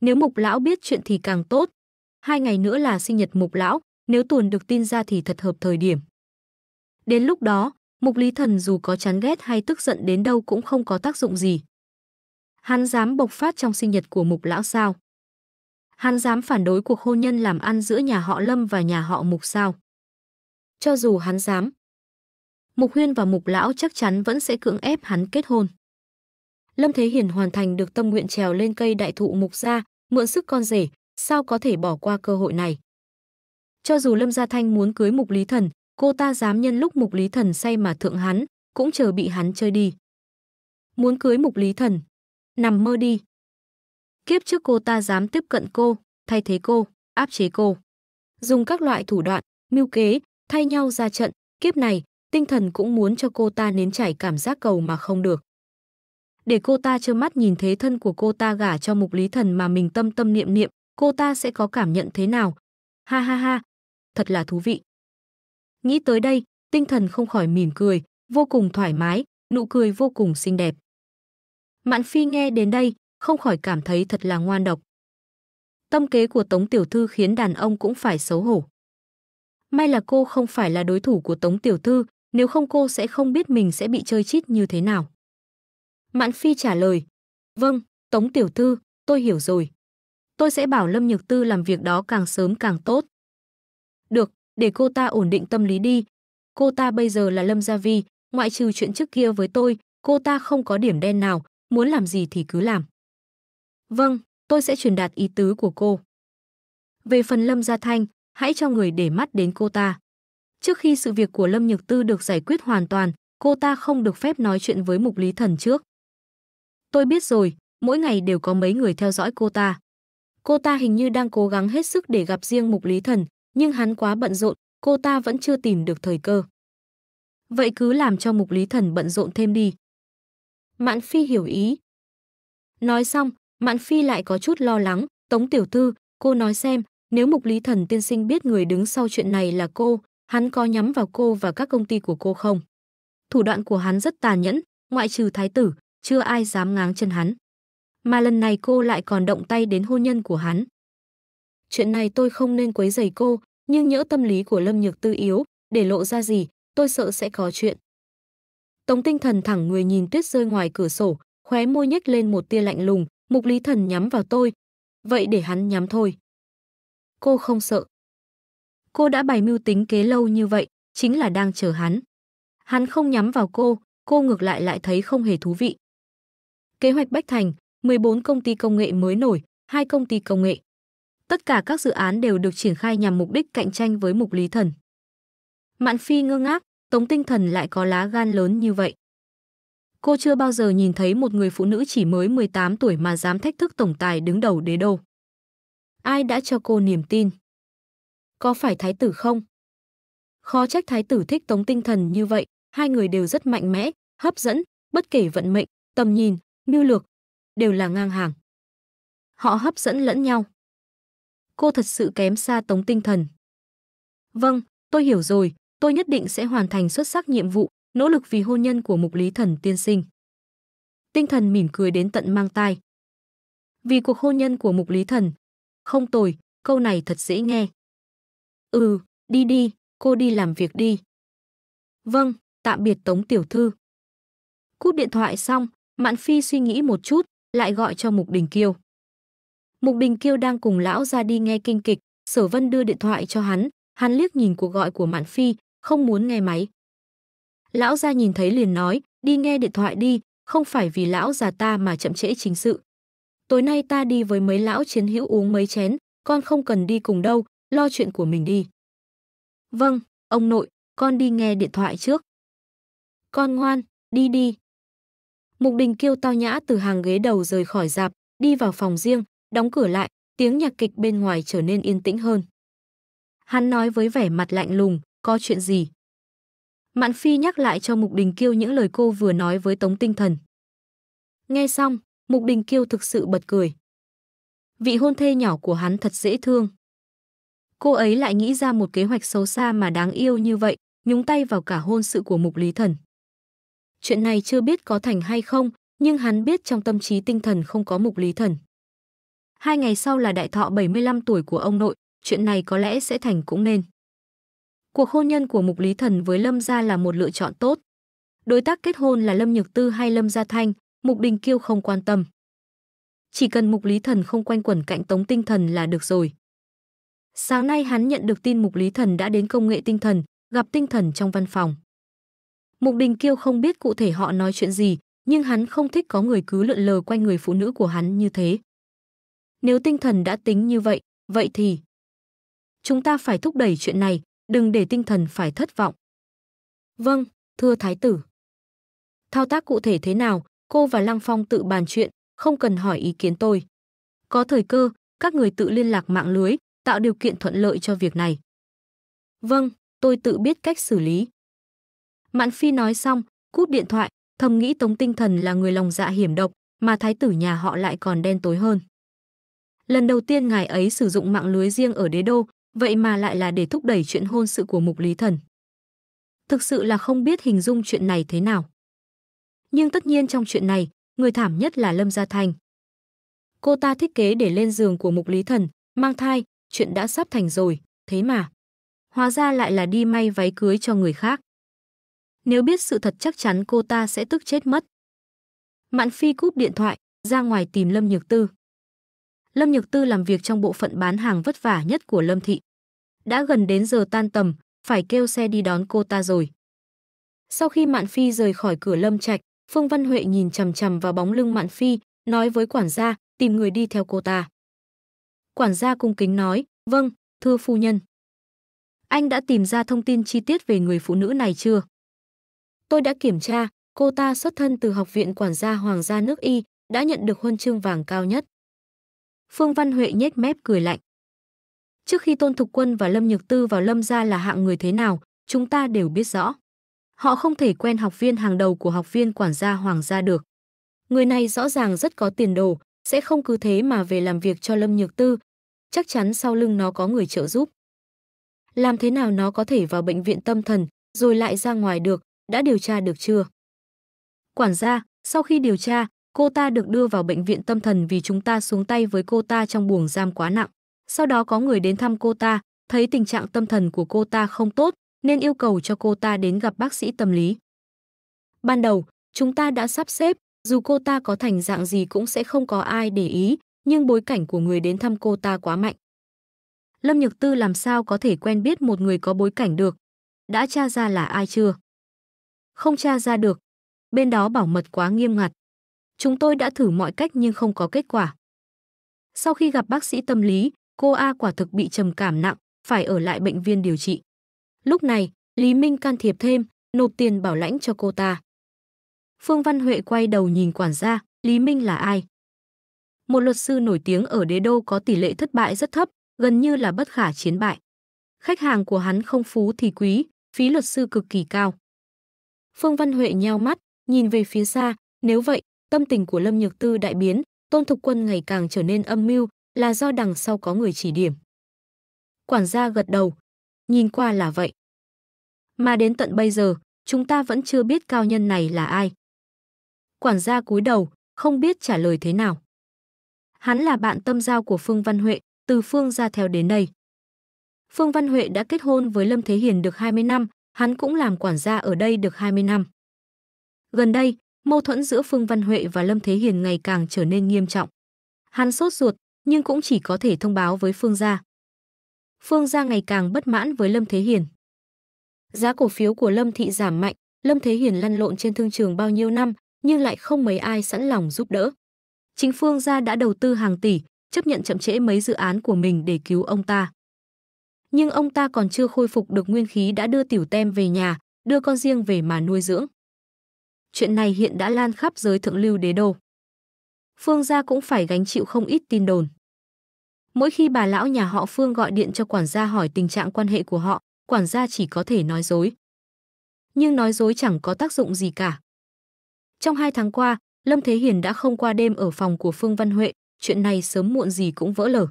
Nếu mục lão biết chuyện thì càng tốt. Hai ngày nữa là sinh nhật mục lão, nếu tuồn được tin ra thì thật hợp thời điểm. Đến lúc đó, mục lý thần dù có chán ghét hay tức giận đến đâu cũng không có tác dụng gì. Hắn dám bộc phát trong sinh nhật của mục lão sao? Hắn dám phản đối cuộc hôn nhân làm ăn giữa nhà họ Lâm và nhà họ mục sao? Cho dù hắn dám, mục huyên và mục lão chắc chắn vẫn sẽ cưỡng ép hắn kết hôn. Lâm Thế Hiển hoàn thành được tâm nguyện trèo lên cây đại thụ mục gia, mượn sức con rể, sao có thể bỏ qua cơ hội này. Cho dù Lâm Gia Thanh muốn cưới Mục Lý Thần, cô ta dám nhân lúc Mục Lý Thần say mà thượng hắn, cũng chờ bị hắn chơi đi. Muốn cưới Mục Lý Thần, nằm mơ đi. Kiếp trước cô ta dám tiếp cận cô, thay thế cô, áp chế cô. Dùng các loại thủ đoạn, mưu kế, thay nhau ra trận, kiếp này, tinh thần cũng muốn cho cô ta nếm trải cảm giác cầu mà không được để cô ta trơ mắt nhìn thế thân của cô ta gả cho mục lý thần mà mình tâm tâm niệm niệm, cô ta sẽ có cảm nhận thế nào. Ha ha ha, thật là thú vị. Nghĩ tới đây, tinh thần không khỏi mỉm cười, vô cùng thoải mái, nụ cười vô cùng xinh đẹp. Mạn Phi nghe đến đây, không khỏi cảm thấy thật là ngoan độc. Tâm kế của Tống Tiểu Thư khiến đàn ông cũng phải xấu hổ. May là cô không phải là đối thủ của Tống Tiểu Thư, nếu không cô sẽ không biết mình sẽ bị chơi chít như thế nào. Mạn Phi trả lời. Vâng, Tống Tiểu Thư, tôi hiểu rồi. Tôi sẽ bảo Lâm Nhược Tư làm việc đó càng sớm càng tốt. Được, để cô ta ổn định tâm lý đi. Cô ta bây giờ là Lâm Gia Vi, ngoại trừ chuyện trước kia với tôi, cô ta không có điểm đen nào, muốn làm gì thì cứ làm. Vâng, tôi sẽ truyền đạt ý tứ của cô. Về phần Lâm Gia Thanh, hãy cho người để mắt đến cô ta. Trước khi sự việc của Lâm Nhược Tư được giải quyết hoàn toàn, cô ta không được phép nói chuyện với Mục Lý Thần trước. Tôi biết rồi, mỗi ngày đều có mấy người theo dõi cô ta. Cô ta hình như đang cố gắng hết sức để gặp riêng Mục Lý Thần, nhưng hắn quá bận rộn, cô ta vẫn chưa tìm được thời cơ. Vậy cứ làm cho Mục Lý Thần bận rộn thêm đi. Mạn Phi hiểu ý. Nói xong, Mạn Phi lại có chút lo lắng, Tống Tiểu Thư, cô nói xem, nếu Mục Lý Thần tiên sinh biết người đứng sau chuyện này là cô, hắn có nhắm vào cô và các công ty của cô không? Thủ đoạn của hắn rất tàn nhẫn, ngoại trừ thái tử, chưa ai dám ngáng chân hắn. Mà lần này cô lại còn động tay đến hôn nhân của hắn. Chuyện này tôi không nên quấy rầy cô, nhưng nhỡ tâm lý của Lâm Nhược Tư yếu, để lộ ra gì, tôi sợ sẽ có chuyện. Tống tinh thần thẳng người nhìn tuyết rơi ngoài cửa sổ, khóe môi nhếch lên một tia lạnh lùng, mục lý thần nhắm vào tôi. Vậy để hắn nhắm thôi. Cô không sợ. Cô đã bày mưu tính kế lâu như vậy, chính là đang chờ hắn. Hắn không nhắm vào cô, cô ngược lại lại thấy không hề thú vị kế hoạch Bách Thành, 14 công ty công nghệ mới nổi, hai công ty công nghệ. Tất cả các dự án đều được triển khai nhằm mục đích cạnh tranh với Mục Lý Thần. Mạn Phi ngơ ngác, Tống Tinh Thần lại có lá gan lớn như vậy. Cô chưa bao giờ nhìn thấy một người phụ nữ chỉ mới 18 tuổi mà dám thách thức tổng tài đứng đầu đế đô. Ai đã cho cô niềm tin? Có phải thái tử không? Khó trách thái tử thích Tống Tinh Thần như vậy, hai người đều rất mạnh mẽ, hấp dẫn, bất kể vận mệnh, tầm nhìn, mưu lược đều là ngang hàng. Họ hấp dẫn lẫn nhau. Cô thật sự kém xa Tống Tinh Thần. Vâng, tôi hiểu rồi, tôi nhất định sẽ hoàn thành xuất sắc nhiệm vụ, nỗ lực vì hôn nhân của Mục Lý Thần tiên sinh. Tinh Thần mỉm cười đến tận mang tai. Vì cuộc hôn nhân của Mục Lý Thần. Không tồi, câu này thật dễ nghe. Ừ, đi đi, cô đi làm việc đi. Vâng, tạm biệt Tống Tiểu Thư. Cút điện thoại xong, Mạn Phi suy nghĩ một chút, lại gọi cho Mục Đình Kiêu. Mục Đình Kiêu đang cùng lão ra đi nghe kinh kịch, Sở Vân đưa điện thoại cho hắn, hắn liếc nhìn cuộc gọi của Mạn Phi, không muốn nghe máy. Lão gia nhìn thấy liền nói, đi nghe điện thoại đi, không phải vì lão già ta mà chậm trễ chính sự. Tối nay ta đi với mấy lão chiến hữu uống mấy chén, con không cần đi cùng đâu, lo chuyện của mình đi. Vâng, ông nội, con đi nghe điện thoại trước. Con ngoan, đi đi, Mục Đình Kiêu tao nhã từ hàng ghế đầu rời khỏi dạp, đi vào phòng riêng, đóng cửa lại, tiếng nhạc kịch bên ngoài trở nên yên tĩnh hơn. Hắn nói với vẻ mặt lạnh lùng, có chuyện gì? Mạn Phi nhắc lại cho Mục Đình Kiêu những lời cô vừa nói với Tống Tinh Thần. Nghe xong, Mục Đình Kiêu thực sự bật cười. Vị hôn thê nhỏ của hắn thật dễ thương. Cô ấy lại nghĩ ra một kế hoạch xấu xa mà đáng yêu như vậy, nhúng tay vào cả hôn sự của Mục Lý Thần. Chuyện này chưa biết có thành hay không, nhưng hắn biết trong tâm trí tinh thần không có mục lý thần. Hai ngày sau là đại thọ 75 tuổi của ông nội, chuyện này có lẽ sẽ thành cũng nên. Cuộc hôn nhân của mục lý thần với Lâm Gia là một lựa chọn tốt. Đối tác kết hôn là Lâm Nhược Tư hay Lâm Gia Thanh, Mục Đình Kiêu không quan tâm. Chỉ cần mục lý thần không quanh quẩn cạnh tống tinh thần là được rồi. Sáng nay hắn nhận được tin mục lý thần đã đến công nghệ tinh thần, gặp tinh thần trong văn phòng. Mục Đình Kiêu không biết cụ thể họ nói chuyện gì, nhưng hắn không thích có người cứ lượn lờ quanh người phụ nữ của hắn như thế. Nếu tinh thần đã tính như vậy, vậy thì chúng ta phải thúc đẩy chuyện này, đừng để tinh thần phải thất vọng. Vâng, thưa thái tử. Thao tác cụ thể thế nào, cô và Lăng Phong tự bàn chuyện, không cần hỏi ý kiến tôi. Có thời cơ, các người tự liên lạc mạng lưới, tạo điều kiện thuận lợi cho việc này. Vâng, tôi tự biết cách xử lý. Mạn Phi nói xong, cút điện thoại, thầm nghĩ Tống Tinh Thần là người lòng dạ hiểm độc, mà thái tử nhà họ lại còn đen tối hơn. Lần đầu tiên ngài ấy sử dụng mạng lưới riêng ở đế đô, vậy mà lại là để thúc đẩy chuyện hôn sự của Mục Lý Thần. Thực sự là không biết hình dung chuyện này thế nào. Nhưng tất nhiên trong chuyện này, người thảm nhất là Lâm Gia Thành. Cô ta thiết kế để lên giường của Mục Lý Thần, mang thai, chuyện đã sắp thành rồi, thế mà. Hóa ra lại là đi may váy cưới cho người khác. Nếu biết sự thật chắc chắn cô ta sẽ tức chết mất. Mạn Phi cúp điện thoại, ra ngoài tìm Lâm Nhược Tư. Lâm Nhược Tư làm việc trong bộ phận bán hàng vất vả nhất của Lâm Thị. Đã gần đến giờ tan tầm, phải kêu xe đi đón cô ta rồi. Sau khi Mạn Phi rời khỏi cửa Lâm Trạch, Phương Văn Huệ nhìn chằm chằm vào bóng lưng Mạn Phi, nói với quản gia, tìm người đi theo cô ta. Quản gia cung kính nói, vâng, thưa phu nhân. Anh đã tìm ra thông tin chi tiết về người phụ nữ này chưa? Tôi đã kiểm tra, cô ta xuất thân từ Học viện Quản gia Hoàng gia nước Y, đã nhận được huân chương vàng cao nhất. Phương Văn Huệ nhếch mép cười lạnh. Trước khi Tôn Thục Quân và Lâm Nhược Tư vào Lâm gia là hạng người thế nào, chúng ta đều biết rõ. Họ không thể quen học viên hàng đầu của học viên quản gia Hoàng gia được. Người này rõ ràng rất có tiền đồ, sẽ không cứ thế mà về làm việc cho Lâm Nhược Tư. Chắc chắn sau lưng nó có người trợ giúp. Làm thế nào nó có thể vào bệnh viện tâm thần, rồi lại ra ngoài được, đã điều tra được chưa? Quản gia, sau khi điều tra, cô ta được đưa vào bệnh viện tâm thần vì chúng ta xuống tay với cô ta trong buồng giam quá nặng. Sau đó có người đến thăm cô ta, thấy tình trạng tâm thần của cô ta không tốt nên yêu cầu cho cô ta đến gặp bác sĩ tâm lý. Ban đầu, chúng ta đã sắp xếp, dù cô ta có thành dạng gì cũng sẽ không có ai để ý, nhưng bối cảnh của người đến thăm cô ta quá mạnh. Lâm Nhược Tư làm sao có thể quen biết một người có bối cảnh được? Đã tra ra là ai chưa? không tra ra được. Bên đó bảo mật quá nghiêm ngặt. Chúng tôi đã thử mọi cách nhưng không có kết quả. Sau khi gặp bác sĩ tâm lý, cô A quả thực bị trầm cảm nặng, phải ở lại bệnh viện điều trị. Lúc này, Lý Minh can thiệp thêm, nộp tiền bảo lãnh cho cô ta. Phương Văn Huệ quay đầu nhìn quản gia, Lý Minh là ai? Một luật sư nổi tiếng ở đế đô có tỷ lệ thất bại rất thấp, gần như là bất khả chiến bại. Khách hàng của hắn không phú thì quý, phí luật sư cực kỳ cao. Phương Văn Huệ nheo mắt, nhìn về phía xa, nếu vậy, tâm tình của Lâm Nhược Tư đại biến, Tôn Thục Quân ngày càng trở nên âm mưu, là do đằng sau có người chỉ điểm. Quản gia gật đầu, nhìn qua là vậy. Mà đến tận bây giờ, chúng ta vẫn chưa biết cao nhân này là ai. Quản gia cúi đầu, không biết trả lời thế nào. Hắn là bạn tâm giao của Phương Văn Huệ, từ Phương ra theo đến đây. Phương Văn Huệ đã kết hôn với Lâm Thế Hiền được 20 năm, hắn cũng làm quản gia ở đây được 20 năm. Gần đây, mâu thuẫn giữa Phương Văn Huệ và Lâm Thế Hiền ngày càng trở nên nghiêm trọng. Hắn sốt ruột, nhưng cũng chỉ có thể thông báo với Phương gia. Phương gia ngày càng bất mãn với Lâm Thế Hiền. Giá cổ phiếu của Lâm Thị giảm mạnh, Lâm Thế Hiền lăn lộn trên thương trường bao nhiêu năm, nhưng lại không mấy ai sẵn lòng giúp đỡ. Chính Phương gia đã đầu tư hàng tỷ, chấp nhận chậm trễ mấy dự án của mình để cứu ông ta nhưng ông ta còn chưa khôi phục được nguyên khí đã đưa tiểu tem về nhà, đưa con riêng về mà nuôi dưỡng. Chuyện này hiện đã lan khắp giới thượng lưu đế đô. Phương gia cũng phải gánh chịu không ít tin đồn. Mỗi khi bà lão nhà họ Phương gọi điện cho quản gia hỏi tình trạng quan hệ của họ, quản gia chỉ có thể nói dối. Nhưng nói dối chẳng có tác dụng gì cả. Trong hai tháng qua, Lâm Thế Hiền đã không qua đêm ở phòng của Phương Văn Huệ, chuyện này sớm muộn gì cũng vỡ lở.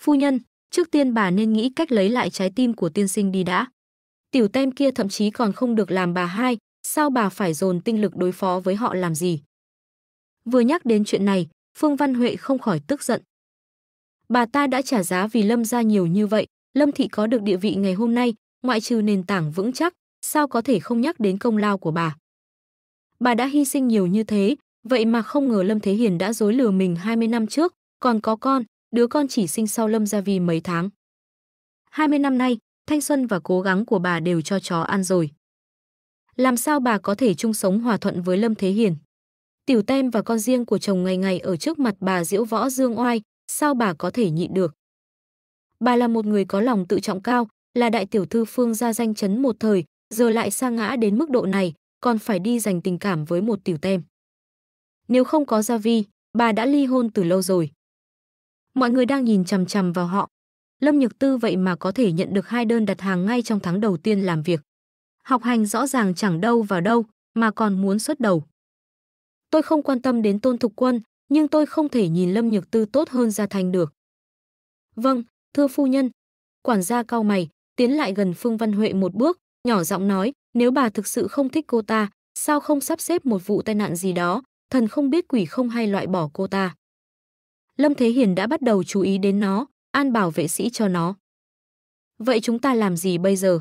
Phu nhân, Trước tiên bà nên nghĩ cách lấy lại trái tim của tiên sinh đi đã. Tiểu tem kia thậm chí còn không được làm bà hai, sao bà phải dồn tinh lực đối phó với họ làm gì? Vừa nhắc đến chuyện này, Phương Văn Huệ không khỏi tức giận. Bà ta đã trả giá vì Lâm ra nhiều như vậy, Lâm Thị có được địa vị ngày hôm nay, ngoại trừ nền tảng vững chắc, sao có thể không nhắc đến công lao của bà? Bà đã hy sinh nhiều như thế, vậy mà không ngờ Lâm Thế Hiền đã dối lừa mình 20 năm trước, còn có con, đứa con chỉ sinh sau Lâm Gia Vi mấy tháng. 20 năm nay, thanh xuân và cố gắng của bà đều cho chó ăn rồi. Làm sao bà có thể chung sống hòa thuận với Lâm Thế Hiền? Tiểu Tem và con riêng của chồng ngày ngày ở trước mặt bà diễu võ dương oai, sao bà có thể nhịn được? Bà là một người có lòng tự trọng cao, là đại tiểu thư phương gia danh chấn một thời, giờ lại sa ngã đến mức độ này, còn phải đi dành tình cảm với một tiểu tem. Nếu không có Gia Vi, bà đã ly hôn từ lâu rồi. Mọi người đang nhìn chằm chằm vào họ. Lâm Nhược Tư vậy mà có thể nhận được hai đơn đặt hàng ngay trong tháng đầu tiên làm việc. Học hành rõ ràng chẳng đâu vào đâu, mà còn muốn xuất đầu. Tôi không quan tâm đến Tôn Thục Quân, nhưng tôi không thể nhìn Lâm Nhược Tư tốt hơn Gia Thành được. Vâng, thưa phu nhân. Quản gia cao mày, tiến lại gần Phương Văn Huệ một bước, nhỏ giọng nói, nếu bà thực sự không thích cô ta, sao không sắp xếp một vụ tai nạn gì đó, thần không biết quỷ không hay loại bỏ cô ta. Lâm Thế Hiền đã bắt đầu chú ý đến nó, an bảo vệ sĩ cho nó. Vậy chúng ta làm gì bây giờ?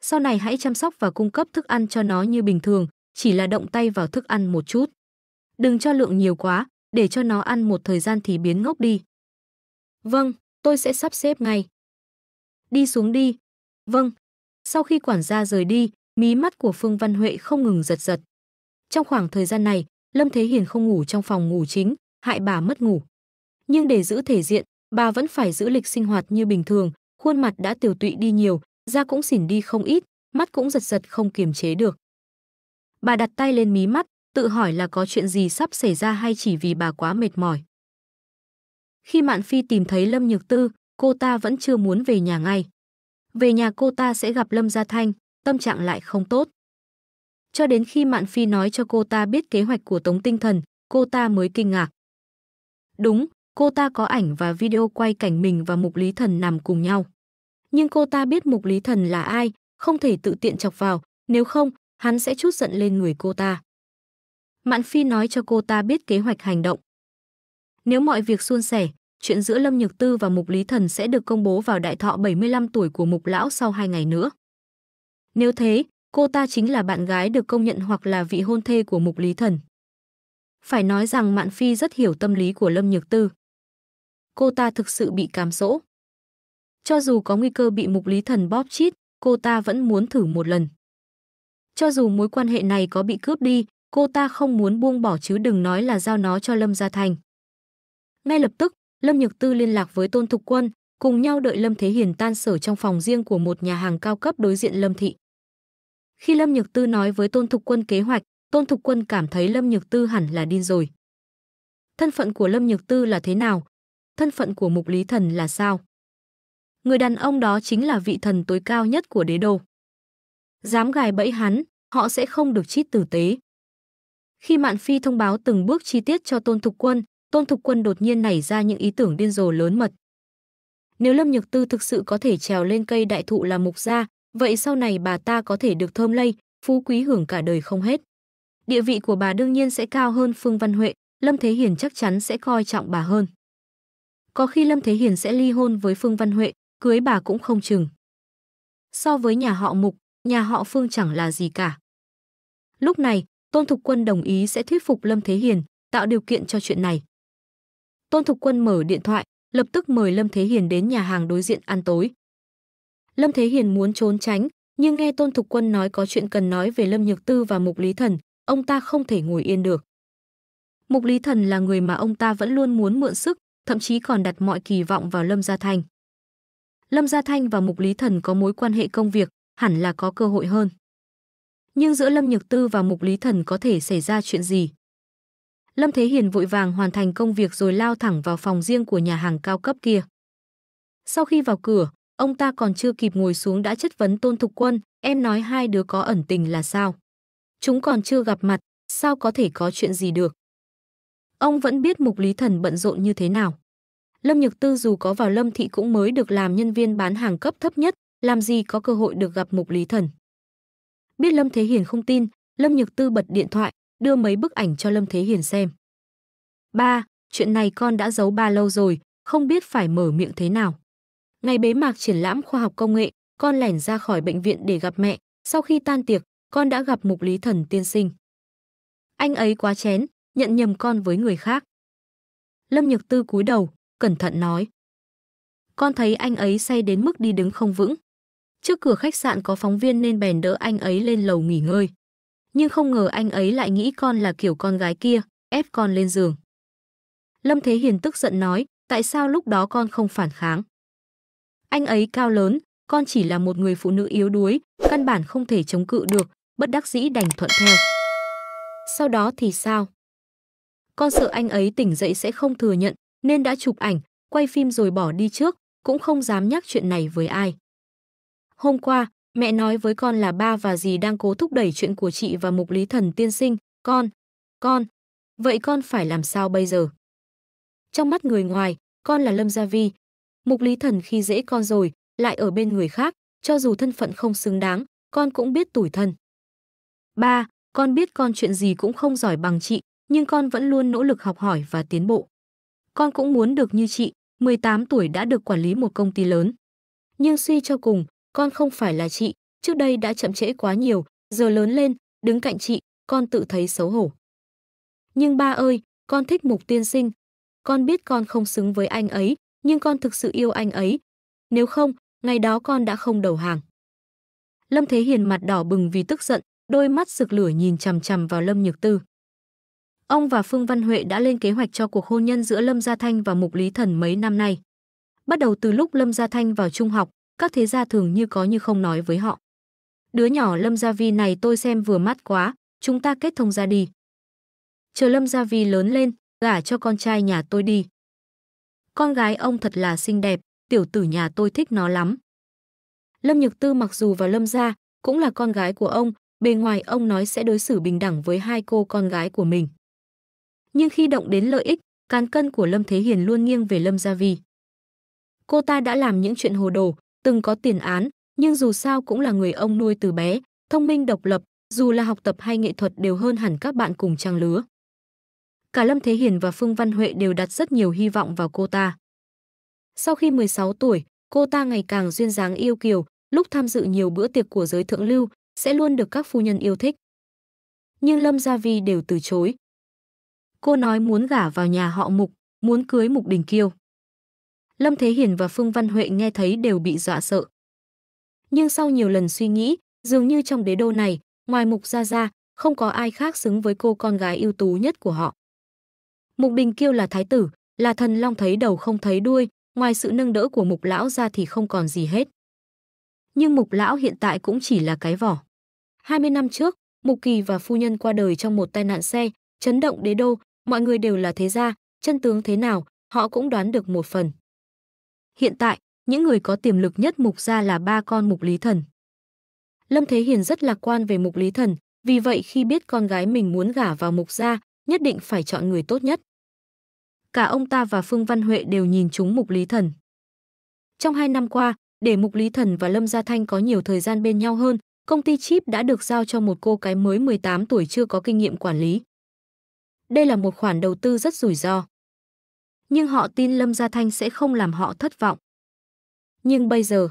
Sau này hãy chăm sóc và cung cấp thức ăn cho nó như bình thường, chỉ là động tay vào thức ăn một chút. Đừng cho lượng nhiều quá, để cho nó ăn một thời gian thì biến ngốc đi. Vâng, tôi sẽ sắp xếp ngay. Đi xuống đi. Vâng. Sau khi quản gia rời đi, mí mắt của Phương Văn Huệ không ngừng giật giật. Trong khoảng thời gian này, Lâm Thế Hiền không ngủ trong phòng ngủ chính, hại bà mất ngủ. Nhưng để giữ thể diện, bà vẫn phải giữ lịch sinh hoạt như bình thường, khuôn mặt đã tiều tụy đi nhiều, da cũng xỉn đi không ít, mắt cũng giật giật không kiềm chế được. Bà đặt tay lên mí mắt, tự hỏi là có chuyện gì sắp xảy ra hay chỉ vì bà quá mệt mỏi. Khi Mạn Phi tìm thấy Lâm Nhược Tư, cô ta vẫn chưa muốn về nhà ngay. Về nhà cô ta sẽ gặp Lâm Gia Thanh, tâm trạng lại không tốt. Cho đến khi Mạn Phi nói cho cô ta biết kế hoạch của Tống Tinh Thần, cô ta mới kinh ngạc. Đúng, cô ta có ảnh và video quay cảnh mình và Mục Lý Thần nằm cùng nhau. Nhưng cô ta biết Mục Lý Thần là ai, không thể tự tiện chọc vào, nếu không, hắn sẽ chút giận lên người cô ta. Mạn Phi nói cho cô ta biết kế hoạch hành động. Nếu mọi việc suôn sẻ, chuyện giữa Lâm Nhược Tư và Mục Lý Thần sẽ được công bố vào đại thọ 75 tuổi của Mục Lão sau hai ngày nữa. Nếu thế, cô ta chính là bạn gái được công nhận hoặc là vị hôn thê của Mục Lý Thần. Phải nói rằng Mạn Phi rất hiểu tâm lý của Lâm Nhược Tư. Cô ta thực sự bị cám dỗ. Cho dù có nguy cơ bị mục lý thần bóp chít, cô ta vẫn muốn thử một lần. Cho dù mối quan hệ này có bị cướp đi, cô ta không muốn buông bỏ chứ đừng nói là giao nó cho Lâm Gia Thành. Ngay lập tức, Lâm Nhược Tư liên lạc với Tôn Thục Quân, cùng nhau đợi Lâm Thế Hiền tan sở trong phòng riêng của một nhà hàng cao cấp đối diện Lâm Thị. Khi Lâm Nhược Tư nói với Tôn Thục Quân kế hoạch, Tôn Thục Quân cảm thấy Lâm Nhược Tư hẳn là điên rồi. Thân phận của Lâm Nhược Tư là thế nào? Thân phận của Mục Lý Thần là sao? Người đàn ông đó chính là vị thần tối cao nhất của đế đô. Dám gài bẫy hắn, họ sẽ không được chít tử tế. Khi Mạn Phi thông báo từng bước chi tiết cho Tôn Thục Quân, Tôn Thục Quân đột nhiên nảy ra những ý tưởng điên rồ lớn mật. Nếu Lâm Nhược Tư thực sự có thể trèo lên cây đại thụ là mục gia, vậy sau này bà ta có thể được thơm lây, phú quý hưởng cả đời không hết địa vị của bà đương nhiên sẽ cao hơn Phương Văn Huệ, Lâm Thế Hiền chắc chắn sẽ coi trọng bà hơn. Có khi Lâm Thế Hiền sẽ ly hôn với Phương Văn Huệ, cưới bà cũng không chừng. So với nhà họ Mục, nhà họ Phương chẳng là gì cả. Lúc này, Tôn Thục Quân đồng ý sẽ thuyết phục Lâm Thế Hiền, tạo điều kiện cho chuyện này. Tôn Thục Quân mở điện thoại, lập tức mời Lâm Thế Hiền đến nhà hàng đối diện ăn tối. Lâm Thế Hiền muốn trốn tránh, nhưng nghe Tôn Thục Quân nói có chuyện cần nói về Lâm Nhược Tư và Mục Lý Thần, ông ta không thể ngồi yên được. Mục Lý Thần là người mà ông ta vẫn luôn muốn mượn sức, thậm chí còn đặt mọi kỳ vọng vào Lâm Gia Thanh. Lâm Gia Thanh và Mục Lý Thần có mối quan hệ công việc, hẳn là có cơ hội hơn. Nhưng giữa Lâm Nhược Tư và Mục Lý Thần có thể xảy ra chuyện gì? Lâm Thế Hiền vội vàng hoàn thành công việc rồi lao thẳng vào phòng riêng của nhà hàng cao cấp kia. Sau khi vào cửa, ông ta còn chưa kịp ngồi xuống đã chất vấn Tôn Thục Quân, em nói hai đứa có ẩn tình là sao? Chúng còn chưa gặp mặt, sao có thể có chuyện gì được. Ông vẫn biết mục lý thần bận rộn như thế nào. Lâm Nhược Tư dù có vào Lâm Thị cũng mới được làm nhân viên bán hàng cấp thấp nhất, làm gì có cơ hội được gặp mục lý thần. Biết Lâm Thế Hiền không tin, Lâm Nhược Tư bật điện thoại, đưa mấy bức ảnh cho Lâm Thế Hiền xem. Ba, chuyện này con đã giấu ba lâu rồi, không biết phải mở miệng thế nào. Ngày bế mạc triển lãm khoa học công nghệ, con lẻn ra khỏi bệnh viện để gặp mẹ, sau khi tan tiệc, con đã gặp mục lý thần tiên sinh. Anh ấy quá chén, nhận nhầm con với người khác. Lâm Nhược Tư cúi đầu, cẩn thận nói. Con thấy anh ấy say đến mức đi đứng không vững. Trước cửa khách sạn có phóng viên nên bèn đỡ anh ấy lên lầu nghỉ ngơi. Nhưng không ngờ anh ấy lại nghĩ con là kiểu con gái kia, ép con lên giường. Lâm Thế Hiền tức giận nói, tại sao lúc đó con không phản kháng? Anh ấy cao lớn, con chỉ là một người phụ nữ yếu đuối, căn bản không thể chống cự được, bất đắc dĩ đành thuận theo. Sau đó thì sao? Con sợ anh ấy tỉnh dậy sẽ không thừa nhận, nên đã chụp ảnh, quay phim rồi bỏ đi trước, cũng không dám nhắc chuyện này với ai. Hôm qua, mẹ nói với con là ba và dì đang cố thúc đẩy chuyện của chị và mục lý thần tiên sinh, con, con, vậy con phải làm sao bây giờ? Trong mắt người ngoài, con là Lâm Gia Vi. Mục lý thần khi dễ con rồi, lại ở bên người khác, cho dù thân phận không xứng đáng, con cũng biết tủi thân. Ba, con biết con chuyện gì cũng không giỏi bằng chị, nhưng con vẫn luôn nỗ lực học hỏi và tiến bộ. Con cũng muốn được như chị, 18 tuổi đã được quản lý một công ty lớn. Nhưng suy cho cùng, con không phải là chị, trước đây đã chậm trễ quá nhiều, giờ lớn lên, đứng cạnh chị, con tự thấy xấu hổ. Nhưng ba ơi, con thích mục tiên sinh. Con biết con không xứng với anh ấy, nhưng con thực sự yêu anh ấy. Nếu không, ngày đó con đã không đầu hàng. Lâm Thế Hiền mặt đỏ bừng vì tức giận, đôi mắt rực lửa nhìn chằm chằm vào Lâm Nhược Tư. Ông và Phương Văn Huệ đã lên kế hoạch cho cuộc hôn nhân giữa Lâm Gia Thanh và Mục Lý Thần mấy năm nay. Bắt đầu từ lúc Lâm Gia Thanh vào trung học, các thế gia thường như có như không nói với họ. Đứa nhỏ Lâm Gia Vi này tôi xem vừa mắt quá, chúng ta kết thông ra đi. Chờ Lâm Gia Vi lớn lên, gả cho con trai nhà tôi đi. Con gái ông thật là xinh đẹp, tiểu tử nhà tôi thích nó lắm. Lâm Nhược Tư mặc dù vào Lâm Gia, cũng là con gái của ông, bề ngoài ông nói sẽ đối xử bình đẳng với hai cô con gái của mình. Nhưng khi động đến lợi ích, cán cân của Lâm Thế Hiền luôn nghiêng về Lâm Gia Vi. Cô ta đã làm những chuyện hồ đồ, từng có tiền án, nhưng dù sao cũng là người ông nuôi từ bé, thông minh độc lập, dù là học tập hay nghệ thuật đều hơn hẳn các bạn cùng trang lứa. Cả Lâm Thế Hiền và Phương Văn Huệ đều đặt rất nhiều hy vọng vào cô ta. Sau khi 16 tuổi, cô ta ngày càng duyên dáng yêu kiều, lúc tham dự nhiều bữa tiệc của giới thượng lưu, sẽ luôn được các phu nhân yêu thích. Nhưng Lâm Gia Vi đều từ chối. Cô nói muốn gả vào nhà họ Mục, muốn cưới Mục Đình Kiêu. Lâm Thế Hiển và Phương Văn Huệ nghe thấy đều bị dọa sợ. Nhưng sau nhiều lần suy nghĩ, dường như trong đế đô này, ngoài Mục Gia Gia, không có ai khác xứng với cô con gái ưu tú nhất của họ. Mục Đình Kiêu là thái tử, là thần long thấy đầu không thấy đuôi, ngoài sự nâng đỡ của Mục Lão ra thì không còn gì hết. Nhưng Mục Lão hiện tại cũng chỉ là cái vỏ. 20 năm trước, Mục Kỳ và phu nhân qua đời trong một tai nạn xe, chấn động đế đô, mọi người đều là thế gia, chân tướng thế nào, họ cũng đoán được một phần. Hiện tại, những người có tiềm lực nhất Mục gia là ba con Mục Lý Thần. Lâm Thế Hiền rất lạc quan về Mục Lý Thần, vì vậy khi biết con gái mình muốn gả vào Mục gia, nhất định phải chọn người tốt nhất. Cả ông ta và Phương Văn Huệ đều nhìn chúng Mục Lý Thần. Trong hai năm qua, để Mục Lý Thần và Lâm Gia Thanh có nhiều thời gian bên nhau hơn, công ty chip đã được giao cho một cô cái mới 18 tuổi chưa có kinh nghiệm quản lý. Đây là một khoản đầu tư rất rủi ro. Nhưng họ tin Lâm Gia Thanh sẽ không làm họ thất vọng. Nhưng bây giờ,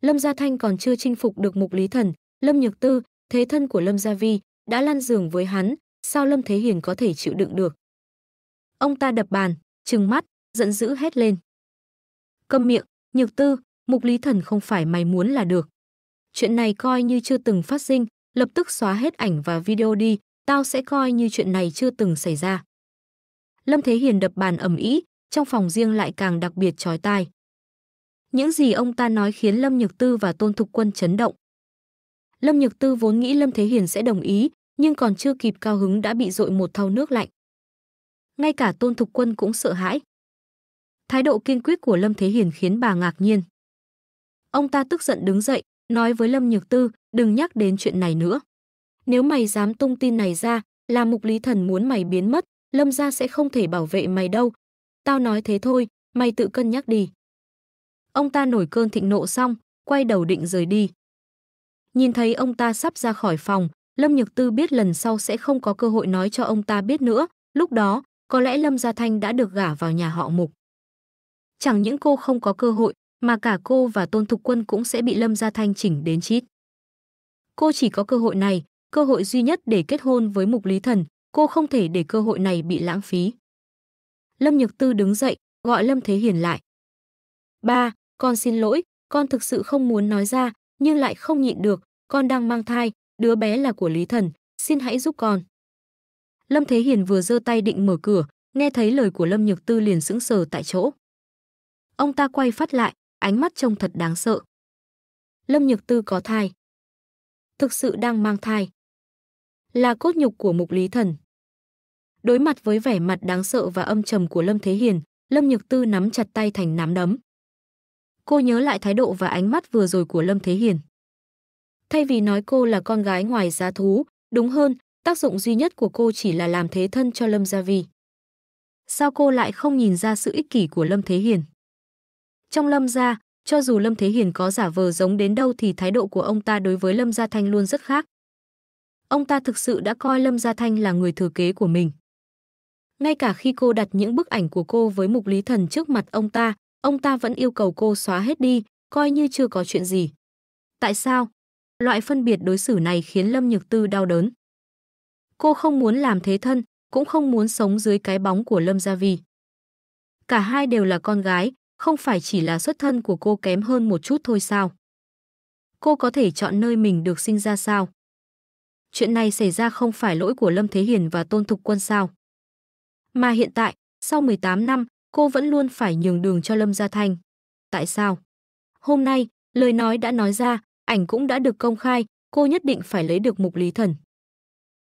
Lâm Gia Thanh còn chưa chinh phục được mục lý thần, Lâm Nhược Tư, thế thân của Lâm Gia Vi, đã lăn giường với hắn, sao Lâm Thế Hiền có thể chịu đựng được. Ông ta đập bàn, trừng mắt, giận dữ hét lên. Câm miệng, Nhược Tư, mục lý thần không phải mày muốn là được chuyện này coi như chưa từng phát sinh, lập tức xóa hết ảnh và video đi, tao sẽ coi như chuyện này chưa từng xảy ra. Lâm Thế Hiền đập bàn ầm ĩ, trong phòng riêng lại càng đặc biệt chói tai. Những gì ông ta nói khiến Lâm Nhược Tư và Tôn Thục Quân chấn động. Lâm Nhược Tư vốn nghĩ Lâm Thế Hiền sẽ đồng ý, nhưng còn chưa kịp cao hứng đã bị dội một thau nước lạnh. Ngay cả Tôn Thục Quân cũng sợ hãi. Thái độ kiên quyết của Lâm Thế Hiền khiến bà ngạc nhiên. Ông ta tức giận đứng dậy, nói với Lâm Nhược Tư, đừng nhắc đến chuyện này nữa. Nếu mày dám tung tin này ra, là mục lý thần muốn mày biến mất, Lâm gia sẽ không thể bảo vệ mày đâu. Tao nói thế thôi, mày tự cân nhắc đi. Ông ta nổi cơn thịnh nộ xong, quay đầu định rời đi. Nhìn thấy ông ta sắp ra khỏi phòng, Lâm Nhược Tư biết lần sau sẽ không có cơ hội nói cho ông ta biết nữa, lúc đó, có lẽ Lâm Gia Thanh đã được gả vào nhà họ Mục. Chẳng những cô không có cơ hội, mà cả cô và Tôn Thục Quân cũng sẽ bị Lâm Gia Thanh chỉnh đến chít. Cô chỉ có cơ hội này, cơ hội duy nhất để kết hôn với Mục Lý Thần, cô không thể để cơ hội này bị lãng phí. Lâm Nhược Tư đứng dậy, gọi Lâm Thế Hiền lại. Ba, con xin lỗi, con thực sự không muốn nói ra, nhưng lại không nhịn được, con đang mang thai, đứa bé là của Lý Thần, xin hãy giúp con. Lâm Thế Hiền vừa giơ tay định mở cửa, nghe thấy lời của Lâm Nhược Tư liền sững sờ tại chỗ. Ông ta quay phát lại, ánh mắt trông thật đáng sợ. Lâm Nhược Tư có thai. Thực sự đang mang thai. Là cốt nhục của mục lý thần. Đối mặt với vẻ mặt đáng sợ và âm trầm của Lâm Thế Hiền, Lâm Nhược Tư nắm chặt tay thành nắm đấm. Cô nhớ lại thái độ và ánh mắt vừa rồi của Lâm Thế Hiền. Thay vì nói cô là con gái ngoài giá thú, đúng hơn, tác dụng duy nhất của cô chỉ là làm thế thân cho Lâm Gia Vi. Sao cô lại không nhìn ra sự ích kỷ của Lâm Thế Hiền? Trong Lâm gia, cho dù Lâm Thế Hiền có giả vờ giống đến đâu thì thái độ của ông ta đối với Lâm Gia Thanh luôn rất khác. Ông ta thực sự đã coi Lâm Gia Thanh là người thừa kế của mình. Ngay cả khi cô đặt những bức ảnh của cô với Mục Lý Thần trước mặt ông ta, ông ta vẫn yêu cầu cô xóa hết đi, coi như chưa có chuyện gì. Tại sao? Loại phân biệt đối xử này khiến Lâm Nhược Tư đau đớn. Cô không muốn làm thế thân, cũng không muốn sống dưới cái bóng của Lâm Gia Vi. Cả hai đều là con gái, không phải chỉ là xuất thân của cô kém hơn một chút thôi sao? Cô có thể chọn nơi mình được sinh ra sao? Chuyện này xảy ra không phải lỗi của Lâm Thế Hiền và Tôn Thục Quân sao? Mà hiện tại, sau 18 năm, cô vẫn luôn phải nhường đường cho Lâm Gia Thanh. Tại sao? Hôm nay, lời nói đã nói ra, ảnh cũng đã được công khai, cô nhất định phải lấy được mục lý thần.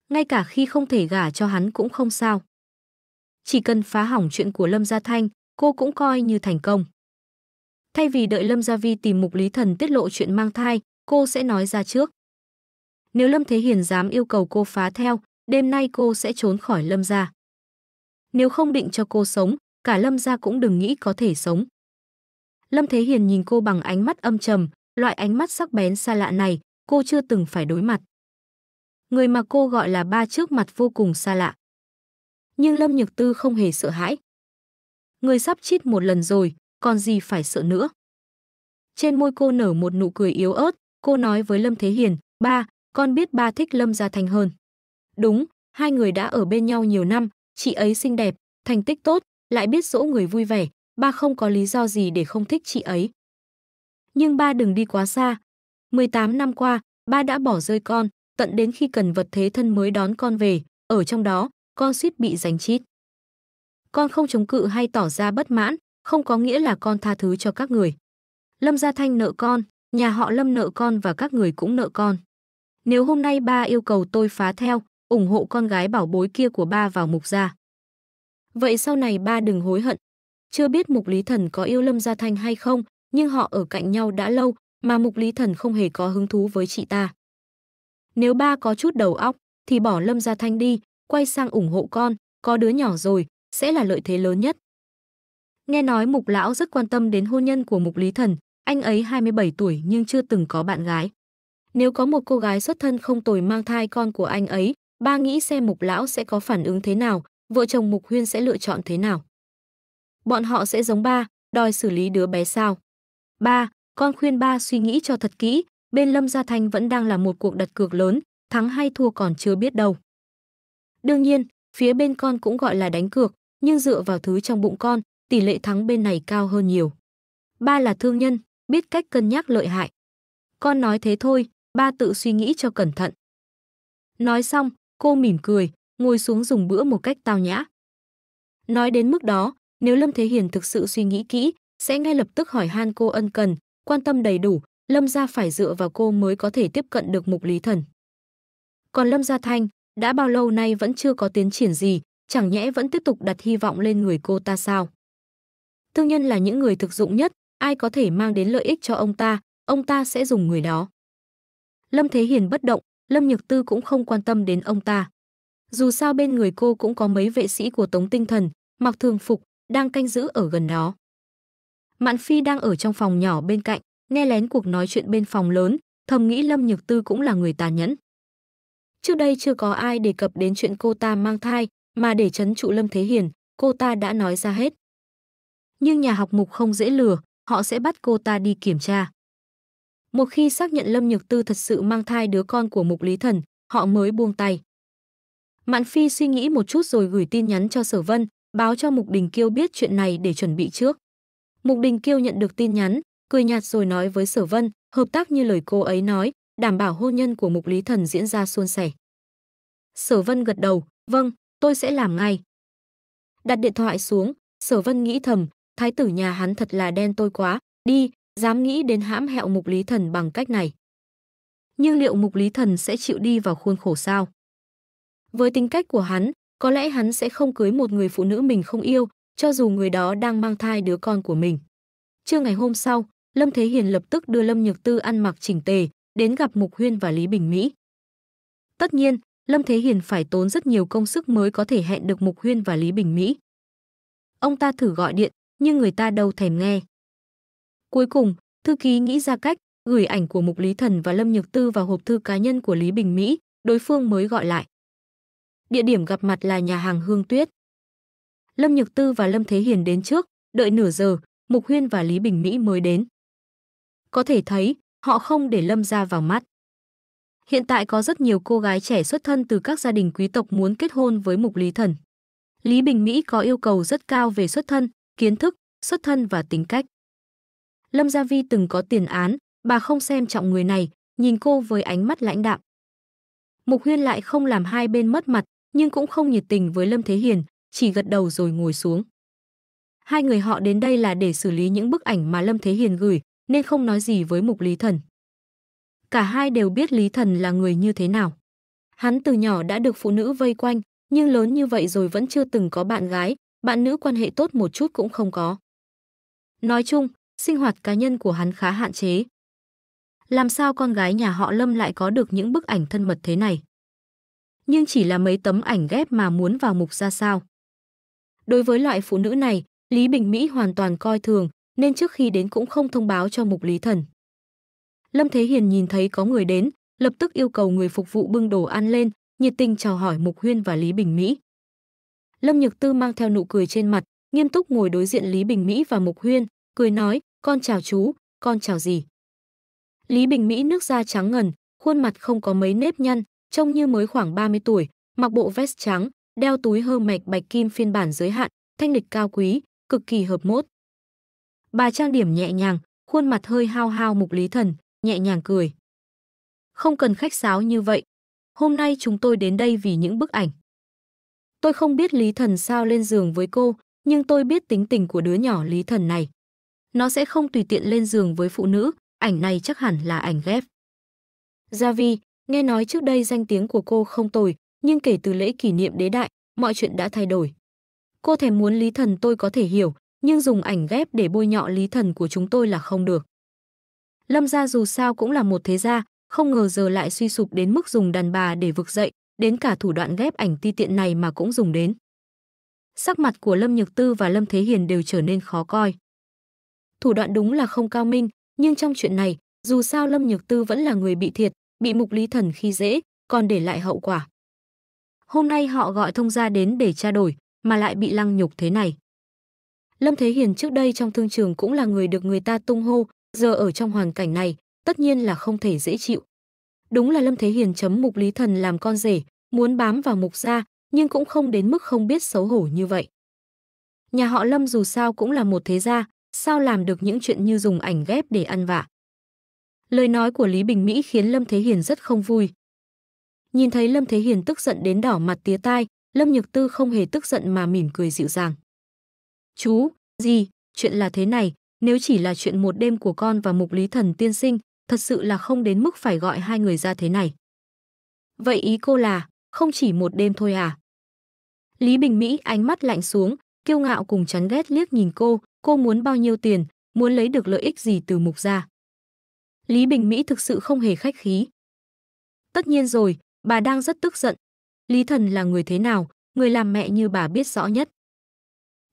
Ngay cả khi không thể gả cho hắn cũng không sao. Chỉ cần phá hỏng chuyện của Lâm Gia Thanh, cô cũng coi như thành công. Thay vì đợi Lâm Gia Vi tìm Mục Lý Thần tiết lộ chuyện mang thai, cô sẽ nói ra trước. Nếu Lâm Thế Hiền dám yêu cầu cô phá theo, đêm nay cô sẽ trốn khỏi Lâm Gia. Nếu không định cho cô sống, cả Lâm Gia cũng đừng nghĩ có thể sống. Lâm Thế Hiền nhìn cô bằng ánh mắt âm trầm, loại ánh mắt sắc bén xa lạ này, cô chưa từng phải đối mặt. Người mà cô gọi là ba trước mặt vô cùng xa lạ. Nhưng Lâm Nhược Tư không hề sợ hãi, người sắp chít một lần rồi, còn gì phải sợ nữa. Trên môi cô nở một nụ cười yếu ớt, cô nói với Lâm Thế Hiền, ba, con biết ba thích Lâm Gia Thành hơn. Đúng, hai người đã ở bên nhau nhiều năm, chị ấy xinh đẹp, thành tích tốt, lại biết dỗ người vui vẻ, ba không có lý do gì để không thích chị ấy. Nhưng ba đừng đi quá xa. 18 năm qua, ba đã bỏ rơi con, tận đến khi cần vật thế thân mới đón con về, ở trong đó, con suýt bị giành chít con không chống cự hay tỏ ra bất mãn, không có nghĩa là con tha thứ cho các người. Lâm Gia Thanh nợ con, nhà họ Lâm nợ con và các người cũng nợ con. Nếu hôm nay ba yêu cầu tôi phá theo, ủng hộ con gái bảo bối kia của ba vào mục gia. Vậy sau này ba đừng hối hận. Chưa biết mục lý thần có yêu Lâm Gia Thanh hay không, nhưng họ ở cạnh nhau đã lâu mà mục lý thần không hề có hứng thú với chị ta. Nếu ba có chút đầu óc thì bỏ Lâm Gia Thanh đi, quay sang ủng hộ con, có đứa nhỏ rồi, sẽ là lợi thế lớn nhất. Nghe nói Mục lão rất quan tâm đến hôn nhân của Mục Lý Thần, anh ấy 27 tuổi nhưng chưa từng có bạn gái. Nếu có một cô gái xuất thân không tồi mang thai con của anh ấy, ba nghĩ xem Mục lão sẽ có phản ứng thế nào, vợ chồng Mục Huyên sẽ lựa chọn thế nào. Bọn họ sẽ giống ba, đòi xử lý đứa bé sao? Ba, con khuyên ba suy nghĩ cho thật kỹ, bên Lâm Gia Thanh vẫn đang là một cuộc đặt cược lớn, thắng hay thua còn chưa biết đâu. Đương nhiên, phía bên con cũng gọi là đánh cược, nhưng dựa vào thứ trong bụng con, tỷ lệ thắng bên này cao hơn nhiều. Ba là thương nhân, biết cách cân nhắc lợi hại. Con nói thế thôi, ba tự suy nghĩ cho cẩn thận. Nói xong, cô mỉm cười, ngồi xuống dùng bữa một cách tao nhã. Nói đến mức đó, nếu Lâm Thế Hiền thực sự suy nghĩ kỹ, sẽ ngay lập tức hỏi han cô ân cần, quan tâm đầy đủ, Lâm gia phải dựa vào cô mới có thể tiếp cận được mục lý thần. Còn Lâm gia Thanh, đã bao lâu nay vẫn chưa có tiến triển gì, chẳng nhẽ vẫn tiếp tục đặt hy vọng lên người cô ta sao? Thương nhân là những người thực dụng nhất, ai có thể mang đến lợi ích cho ông ta, ông ta sẽ dùng người đó. Lâm Thế Hiền bất động, Lâm Nhược Tư cũng không quan tâm đến ông ta. Dù sao bên người cô cũng có mấy vệ sĩ của Tống Tinh Thần, mặc thường phục, đang canh giữ ở gần đó. Mạn Phi đang ở trong phòng nhỏ bên cạnh, nghe lén cuộc nói chuyện bên phòng lớn, thầm nghĩ Lâm Nhược Tư cũng là người tàn nhẫn. Trước đây chưa có ai đề cập đến chuyện cô ta mang thai, mà để chấn trụ Lâm Thế Hiền, cô ta đã nói ra hết. Nhưng nhà học mục không dễ lừa, họ sẽ bắt cô ta đi kiểm tra. Một khi xác nhận Lâm Nhược Tư thật sự mang thai đứa con của Mục Lý Thần, họ mới buông tay. Mạn Phi suy nghĩ một chút rồi gửi tin nhắn cho Sở Vân, báo cho Mục Đình Kiêu biết chuyện này để chuẩn bị trước. Mục Đình Kiêu nhận được tin nhắn, cười nhạt rồi nói với Sở Vân, hợp tác như lời cô ấy nói, đảm bảo hôn nhân của Mục Lý Thần diễn ra suôn sẻ. Sở Vân gật đầu, vâng, tôi sẽ làm ngay. Đặt điện thoại xuống, Sở Vân nghĩ thầm, thái tử nhà hắn thật là đen tôi quá, đi, dám nghĩ đến hãm hẹo mục lý thần bằng cách này. Nhưng liệu mục lý thần sẽ chịu đi vào khuôn khổ sao? Với tính cách của hắn, có lẽ hắn sẽ không cưới một người phụ nữ mình không yêu, cho dù người đó đang mang thai đứa con của mình. Trưa ngày hôm sau, Lâm Thế Hiền lập tức đưa Lâm Nhược Tư ăn mặc chỉnh tề, đến gặp Mục Huyên và Lý Bình Mỹ. Tất nhiên, Lâm Thế Hiền phải tốn rất nhiều công sức mới có thể hẹn được Mục Huyên và Lý Bình Mỹ. Ông ta thử gọi điện, nhưng người ta đâu thèm nghe. Cuối cùng, thư ký nghĩ ra cách, gửi ảnh của Mục Lý Thần và Lâm Nhược Tư vào hộp thư cá nhân của Lý Bình Mỹ, đối phương mới gọi lại. Địa điểm gặp mặt là nhà hàng Hương Tuyết. Lâm Nhược Tư và Lâm Thế Hiền đến trước, đợi nửa giờ, Mục Huyên và Lý Bình Mỹ mới đến. Có thể thấy, họ không để Lâm ra vào mắt. Hiện tại có rất nhiều cô gái trẻ xuất thân từ các gia đình quý tộc muốn kết hôn với Mục Lý Thần. Lý Bình Mỹ có yêu cầu rất cao về xuất thân, kiến thức, xuất thân và tính cách. Lâm Gia Vi từng có tiền án, bà không xem trọng người này, nhìn cô với ánh mắt lãnh đạm. Mục Huyên lại không làm hai bên mất mặt, nhưng cũng không nhiệt tình với Lâm Thế Hiền, chỉ gật đầu rồi ngồi xuống. Hai người họ đến đây là để xử lý những bức ảnh mà Lâm Thế Hiền gửi, nên không nói gì với Mục Lý Thần cả hai đều biết Lý Thần là người như thế nào. Hắn từ nhỏ đã được phụ nữ vây quanh, nhưng lớn như vậy rồi vẫn chưa từng có bạn gái, bạn nữ quan hệ tốt một chút cũng không có. Nói chung, sinh hoạt cá nhân của hắn khá hạn chế. Làm sao con gái nhà họ Lâm lại có được những bức ảnh thân mật thế này? Nhưng chỉ là mấy tấm ảnh ghép mà muốn vào mục ra sao? Đối với loại phụ nữ này, Lý Bình Mỹ hoàn toàn coi thường, nên trước khi đến cũng không thông báo cho mục Lý Thần. Lâm Thế Hiền nhìn thấy có người đến, lập tức yêu cầu người phục vụ bưng đồ ăn lên, nhiệt tình chào hỏi Mục Huyên và Lý Bình Mỹ. Lâm Nhược Tư mang theo nụ cười trên mặt, nghiêm túc ngồi đối diện Lý Bình Mỹ và Mục Huyên, cười nói, con chào chú, con chào gì. Lý Bình Mỹ nước da trắng ngần, khuôn mặt không có mấy nếp nhăn, trông như mới khoảng 30 tuổi, mặc bộ vest trắng, đeo túi hơ mạch bạch kim phiên bản giới hạn, thanh lịch cao quý, cực kỳ hợp mốt. Bà trang điểm nhẹ nhàng, khuôn mặt hơi hao hao mục lý thần, nhẹ nhàng cười. Không cần khách sáo như vậy. Hôm nay chúng tôi đến đây vì những bức ảnh. Tôi không biết Lý Thần sao lên giường với cô, nhưng tôi biết tính tình của đứa nhỏ Lý Thần này. Nó sẽ không tùy tiện lên giường với phụ nữ, ảnh này chắc hẳn là ảnh ghép. Gia Vi, nghe nói trước đây danh tiếng của cô không tồi, nhưng kể từ lễ kỷ niệm đế đại, mọi chuyện đã thay đổi. Cô thèm muốn Lý Thần tôi có thể hiểu, nhưng dùng ảnh ghép để bôi nhọ Lý Thần của chúng tôi là không được. Lâm gia dù sao cũng là một thế gia, không ngờ giờ lại suy sụp đến mức dùng đàn bà để vực dậy, đến cả thủ đoạn ghép ảnh ti tiện này mà cũng dùng đến. Sắc mặt của Lâm Nhược Tư và Lâm Thế Hiền đều trở nên khó coi. Thủ đoạn đúng là không cao minh, nhưng trong chuyện này, dù sao Lâm Nhược Tư vẫn là người bị thiệt, bị mục lý thần khi dễ, còn để lại hậu quả. Hôm nay họ gọi thông gia đến để tra đổi, mà lại bị lăng nhục thế này. Lâm Thế Hiền trước đây trong thương trường cũng là người được người ta tung hô, Giờ ở trong hoàn cảnh này, tất nhiên là không thể dễ chịu. Đúng là Lâm Thế Hiền chấm mục Lý Thần làm con rể, muốn bám vào mục gia, nhưng cũng không đến mức không biết xấu hổ như vậy. Nhà họ Lâm dù sao cũng là một thế gia, sao làm được những chuyện như dùng ảnh ghép để ăn vạ. Lời nói của Lý Bình Mỹ khiến Lâm Thế Hiền rất không vui. Nhìn thấy Lâm Thế Hiền tức giận đến đỏ mặt tía tai, Lâm Nhược Tư không hề tức giận mà mỉm cười dịu dàng. Chú, gì, chuyện là thế này, nếu chỉ là chuyện một đêm của con và mục lý thần tiên sinh, thật sự là không đến mức phải gọi hai người ra thế này. Vậy ý cô là, không chỉ một đêm thôi à? Lý Bình Mỹ ánh mắt lạnh xuống, kiêu ngạo cùng chán ghét liếc nhìn cô, cô muốn bao nhiêu tiền, muốn lấy được lợi ích gì từ mục gia. Lý Bình Mỹ thực sự không hề khách khí. Tất nhiên rồi, bà đang rất tức giận. Lý Thần là người thế nào, người làm mẹ như bà biết rõ nhất.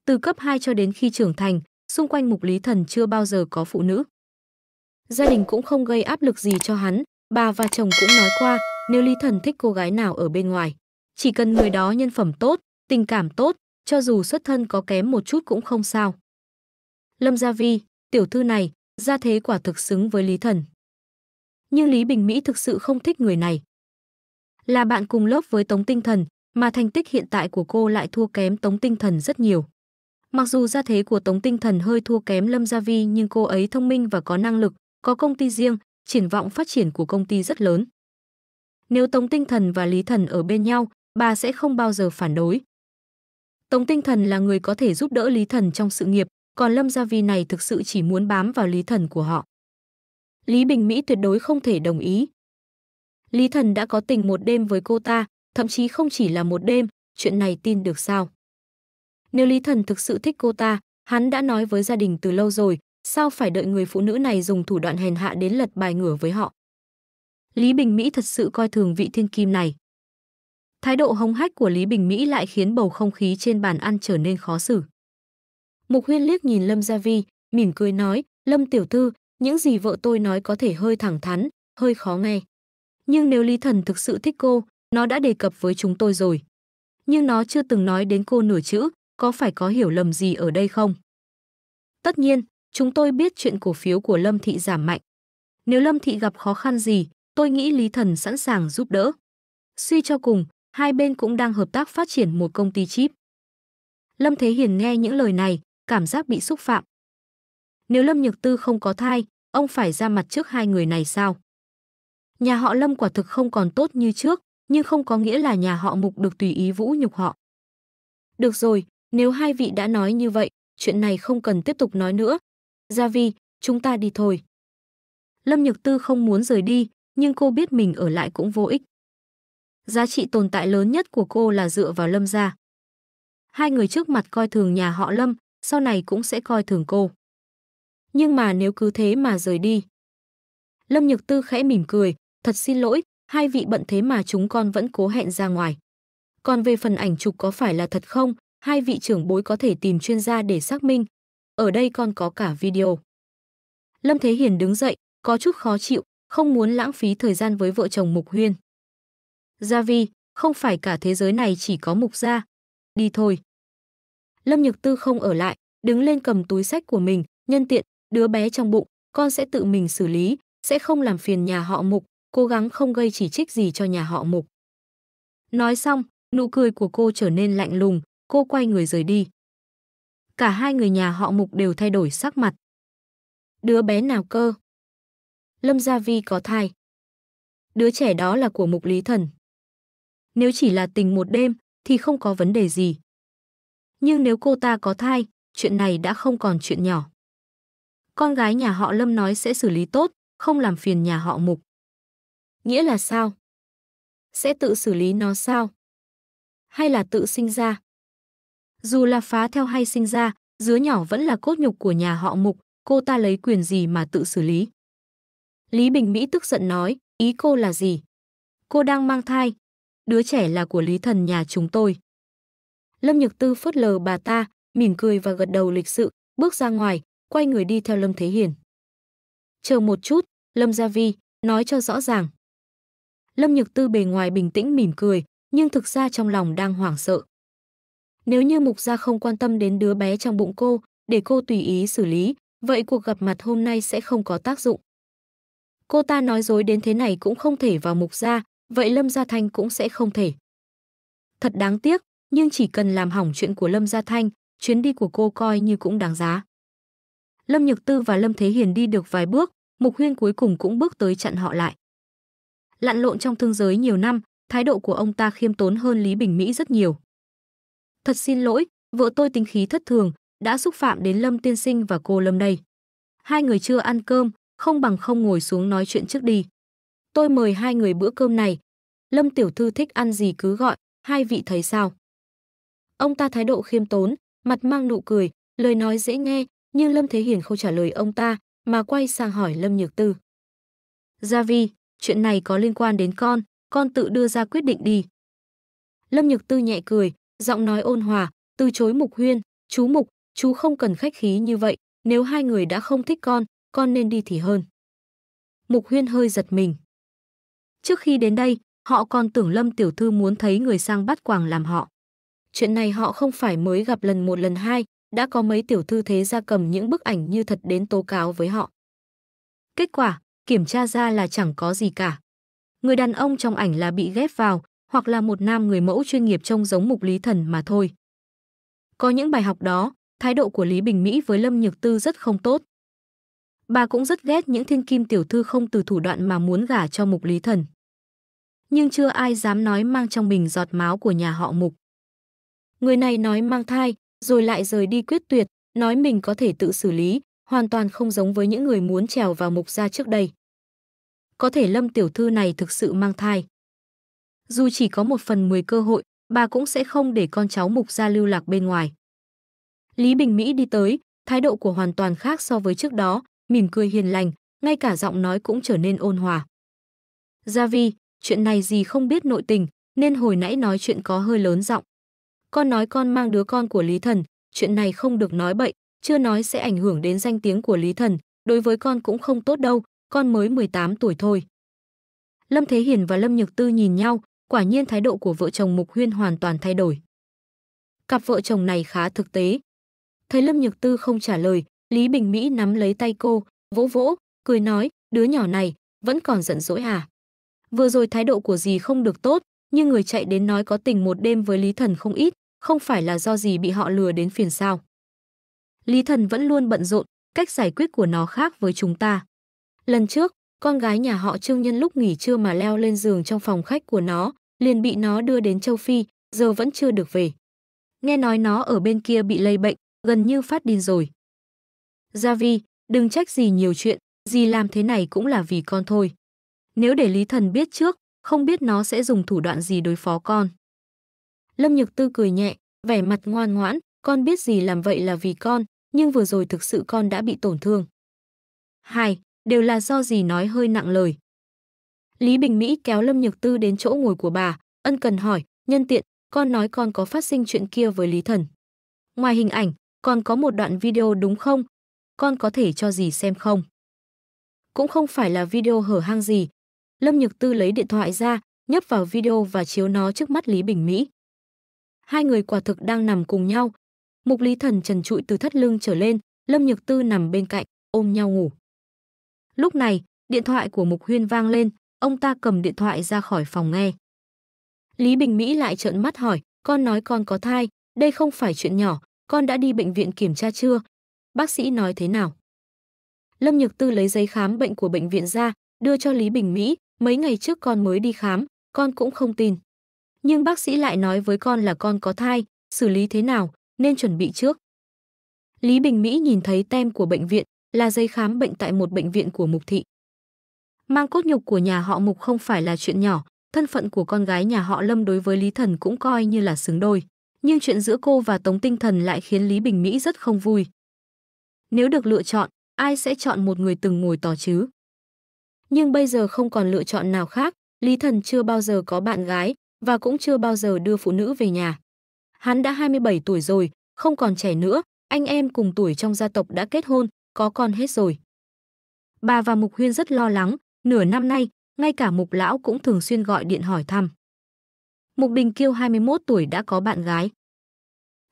Từ cấp 2 cho đến khi trưởng thành, xung quanh mục lý thần chưa bao giờ có phụ nữ. Gia đình cũng không gây áp lực gì cho hắn, bà và chồng cũng nói qua nếu lý thần thích cô gái nào ở bên ngoài. Chỉ cần người đó nhân phẩm tốt, tình cảm tốt, cho dù xuất thân có kém một chút cũng không sao. Lâm Gia Vi, tiểu thư này, gia thế quả thực xứng với Lý Thần. Nhưng Lý Bình Mỹ thực sự không thích người này. Là bạn cùng lớp với Tống Tinh Thần, mà thành tích hiện tại của cô lại thua kém Tống Tinh Thần rất nhiều. Mặc dù gia thế của Tống Tinh Thần hơi thua kém Lâm Gia Vi nhưng cô ấy thông minh và có năng lực, có công ty riêng, triển vọng phát triển của công ty rất lớn. Nếu Tống Tinh Thần và Lý Thần ở bên nhau, bà sẽ không bao giờ phản đối. Tống Tinh Thần là người có thể giúp đỡ Lý Thần trong sự nghiệp, còn Lâm Gia Vi này thực sự chỉ muốn bám vào Lý Thần của họ. Lý Bình Mỹ tuyệt đối không thể đồng ý. Lý Thần đã có tình một đêm với cô ta, thậm chí không chỉ là một đêm, chuyện này tin được sao? Nếu Lý Thần thực sự thích cô ta, hắn đã nói với gia đình từ lâu rồi, sao phải đợi người phụ nữ này dùng thủ đoạn hèn hạ đến lật bài ngửa với họ. Lý Bình Mỹ thật sự coi thường vị thiên kim này. Thái độ hống hách của Lý Bình Mỹ lại khiến bầu không khí trên bàn ăn trở nên khó xử. Mục Huyên liếc nhìn Lâm Gia Vi, mỉm cười nói, Lâm tiểu thư, những gì vợ tôi nói có thể hơi thẳng thắn, hơi khó nghe. Nhưng nếu Lý Thần thực sự thích cô, nó đã đề cập với chúng tôi rồi. Nhưng nó chưa từng nói đến cô nửa chữ, có phải có hiểu lầm gì ở đây không? Tất nhiên, chúng tôi biết chuyện cổ phiếu của Lâm Thị giảm mạnh. Nếu Lâm Thị gặp khó khăn gì, tôi nghĩ Lý Thần sẵn sàng giúp đỡ. Suy cho cùng, hai bên cũng đang hợp tác phát triển một công ty chip. Lâm Thế Hiền nghe những lời này, cảm giác bị xúc phạm. Nếu Lâm Nhược Tư không có thai, ông phải ra mặt trước hai người này sao? Nhà họ Lâm quả thực không còn tốt như trước, nhưng không có nghĩa là nhà họ Mục được tùy ý vũ nhục họ. Được rồi, nếu hai vị đã nói như vậy, chuyện này không cần tiếp tục nói nữa. Gia Vi, chúng ta đi thôi. Lâm Nhược Tư không muốn rời đi, nhưng cô biết mình ở lại cũng vô ích. Giá trị tồn tại lớn nhất của cô là dựa vào Lâm gia. Hai người trước mặt coi thường nhà họ Lâm, sau này cũng sẽ coi thường cô. Nhưng mà nếu cứ thế mà rời đi. Lâm Nhược Tư khẽ mỉm cười, thật xin lỗi, hai vị bận thế mà chúng con vẫn cố hẹn ra ngoài. Còn về phần ảnh chụp có phải là thật không, hai vị trưởng bối có thể tìm chuyên gia để xác minh. Ở đây con có cả video. Lâm Thế Hiền đứng dậy, có chút khó chịu, không muốn lãng phí thời gian với vợ chồng Mục Huyên. Gia Vi, không phải cả thế giới này chỉ có Mục Gia. Đi thôi. Lâm Nhược Tư không ở lại, đứng lên cầm túi sách của mình, nhân tiện, đứa bé trong bụng, con sẽ tự mình xử lý, sẽ không làm phiền nhà họ Mục, cố gắng không gây chỉ trích gì cho nhà họ Mục. Nói xong, nụ cười của cô trở nên lạnh lùng, cô quay người rời đi. Cả hai người nhà họ Mục đều thay đổi sắc mặt. Đứa bé nào cơ? Lâm Gia Vi có thai. Đứa trẻ đó là của Mục Lý Thần. Nếu chỉ là tình một đêm thì không có vấn đề gì. Nhưng nếu cô ta có thai, chuyện này đã không còn chuyện nhỏ. Con gái nhà họ Lâm nói sẽ xử lý tốt, không làm phiền nhà họ Mục. Nghĩa là sao? Sẽ tự xử lý nó sao? Hay là tự sinh ra? Dù là phá theo hay sinh ra, dứa nhỏ vẫn là cốt nhục của nhà họ Mục, cô ta lấy quyền gì mà tự xử lý. Lý Bình Mỹ tức giận nói, ý cô là gì? Cô đang mang thai. Đứa trẻ là của Lý Thần nhà chúng tôi. Lâm Nhược Tư phớt lờ bà ta, mỉm cười và gật đầu lịch sự, bước ra ngoài, quay người đi theo Lâm Thế Hiền. Chờ một chút, Lâm Gia Vi, nói cho rõ ràng. Lâm Nhược Tư bề ngoài bình tĩnh mỉm cười, nhưng thực ra trong lòng đang hoảng sợ. Nếu như Mục Gia không quan tâm đến đứa bé trong bụng cô, để cô tùy ý xử lý, vậy cuộc gặp mặt hôm nay sẽ không có tác dụng. Cô ta nói dối đến thế này cũng không thể vào Mục Gia, vậy Lâm Gia Thanh cũng sẽ không thể. Thật đáng tiếc, nhưng chỉ cần làm hỏng chuyện của Lâm Gia Thanh, chuyến đi của cô coi như cũng đáng giá. Lâm Nhược Tư và Lâm Thế Hiền đi được vài bước, Mục Huyên cuối cùng cũng bước tới chặn họ lại. Lặn lộn trong thương giới nhiều năm, thái độ của ông ta khiêm tốn hơn Lý Bình Mỹ rất nhiều. Thật xin lỗi, vợ tôi tính khí thất thường, đã xúc phạm đến Lâm tiên sinh và cô Lâm đây. Hai người chưa ăn cơm, không bằng không ngồi xuống nói chuyện trước đi. Tôi mời hai người bữa cơm này. Lâm tiểu thư thích ăn gì cứ gọi, hai vị thấy sao? Ông ta thái độ khiêm tốn, mặt mang nụ cười, lời nói dễ nghe, nhưng Lâm Thế Hiển không trả lời ông ta, mà quay sang hỏi Lâm Nhược Tư. Gia Vi, chuyện này có liên quan đến con, con tự đưa ra quyết định đi. Lâm Nhược Tư nhẹ cười, giọng nói ôn hòa, từ chối Mục Huyên, "Chú Mục, chú không cần khách khí như vậy, nếu hai người đã không thích con, con nên đi thì hơn." Mục Huyên hơi giật mình. Trước khi đến đây, họ còn tưởng Lâm tiểu thư muốn thấy người sang bắt quàng làm họ. Chuyện này họ không phải mới gặp lần một lần hai, đã có mấy tiểu thư thế ra cầm những bức ảnh như thật đến tố cáo với họ. Kết quả, kiểm tra ra là chẳng có gì cả. Người đàn ông trong ảnh là bị ghép vào, hoặc là một nam người mẫu chuyên nghiệp trông giống mục lý thần mà thôi. Có những bài học đó, thái độ của Lý Bình Mỹ với Lâm Nhược Tư rất không tốt. Bà cũng rất ghét những thiên kim tiểu thư không từ thủ đoạn mà muốn gả cho mục lý thần. Nhưng chưa ai dám nói mang trong mình giọt máu của nhà họ mục. Người này nói mang thai, rồi lại rời đi quyết tuyệt, nói mình có thể tự xử lý, hoàn toàn không giống với những người muốn trèo vào mục gia trước đây. Có thể Lâm tiểu thư này thực sự mang thai. Dù chỉ có một phần mười cơ hội, bà cũng sẽ không để con cháu Mục Gia lưu lạc bên ngoài. Lý Bình Mỹ đi tới, thái độ của hoàn toàn khác so với trước đó, mỉm cười hiền lành, ngay cả giọng nói cũng trở nên ôn hòa. Gia Vi, chuyện này gì không biết nội tình, nên hồi nãy nói chuyện có hơi lớn giọng. Con nói con mang đứa con của Lý Thần, chuyện này không được nói bậy, chưa nói sẽ ảnh hưởng đến danh tiếng của Lý Thần, đối với con cũng không tốt đâu, con mới 18 tuổi thôi. Lâm Thế Hiền và Lâm Nhược Tư nhìn nhau, quả nhiên thái độ của vợ chồng Mục Huyên hoàn toàn thay đổi. Cặp vợ chồng này khá thực tế. Thấy Lâm Nhược Tư không trả lời, Lý Bình Mỹ nắm lấy tay cô, vỗ vỗ, cười nói, đứa nhỏ này, vẫn còn giận dỗi à? Vừa rồi thái độ của dì không được tốt, nhưng người chạy đến nói có tình một đêm với Lý Thần không ít, không phải là do dì bị họ lừa đến phiền sao. Lý Thần vẫn luôn bận rộn, cách giải quyết của nó khác với chúng ta. Lần trước, con gái nhà họ Trương Nhân lúc nghỉ trưa mà leo lên giường trong phòng khách của nó, liền bị nó đưa đến châu Phi, giờ vẫn chưa được về. Nghe nói nó ở bên kia bị lây bệnh, gần như phát điên rồi. Gia Vi, đừng trách gì nhiều chuyện, gì làm thế này cũng là vì con thôi. Nếu để Lý Thần biết trước, không biết nó sẽ dùng thủ đoạn gì đối phó con. Lâm Nhược Tư cười nhẹ, vẻ mặt ngoan ngoãn, con biết gì làm vậy là vì con, nhưng vừa rồi thực sự con đã bị tổn thương. Hai, đều là do gì nói hơi nặng lời, Lý Bình Mỹ kéo Lâm Nhược Tư đến chỗ ngồi của bà, ân cần hỏi, nhân tiện, con nói con có phát sinh chuyện kia với Lý Thần. Ngoài hình ảnh, còn có một đoạn video đúng không? Con có thể cho gì xem không? Cũng không phải là video hở hang gì. Lâm Nhược Tư lấy điện thoại ra, nhấp vào video và chiếu nó trước mắt Lý Bình Mỹ. Hai người quả thực đang nằm cùng nhau. Mục Lý Thần trần trụi từ thắt lưng trở lên, Lâm Nhược Tư nằm bên cạnh, ôm nhau ngủ. Lúc này, điện thoại của Mục Huyên vang lên, Ông ta cầm điện thoại ra khỏi phòng nghe. Lý Bình Mỹ lại trợn mắt hỏi, con nói con có thai, đây không phải chuyện nhỏ, con đã đi bệnh viện kiểm tra chưa? Bác sĩ nói thế nào? Lâm Nhược Tư lấy giấy khám bệnh của bệnh viện ra, đưa cho Lý Bình Mỹ, mấy ngày trước con mới đi khám, con cũng không tin. Nhưng bác sĩ lại nói với con là con có thai, xử lý thế nào, nên chuẩn bị trước. Lý Bình Mỹ nhìn thấy tem của bệnh viện là giấy khám bệnh tại một bệnh viện của Mục Thị. Mang cốt nhục của nhà họ Mục không phải là chuyện nhỏ, thân phận của con gái nhà họ Lâm đối với Lý Thần cũng coi như là xứng đôi. Nhưng chuyện giữa cô và Tống Tinh Thần lại khiến Lý Bình Mỹ rất không vui. Nếu được lựa chọn, ai sẽ chọn một người từng ngồi tò chứ? Nhưng bây giờ không còn lựa chọn nào khác, Lý Thần chưa bao giờ có bạn gái và cũng chưa bao giờ đưa phụ nữ về nhà. Hắn đã 27 tuổi rồi, không còn trẻ nữa, anh em cùng tuổi trong gia tộc đã kết hôn, có con hết rồi. Bà và Mục Huyên rất lo lắng, Nửa năm nay, ngay cả Mục Lão cũng thường xuyên gọi điện hỏi thăm. Mục Đình Kiêu 21 tuổi đã có bạn gái.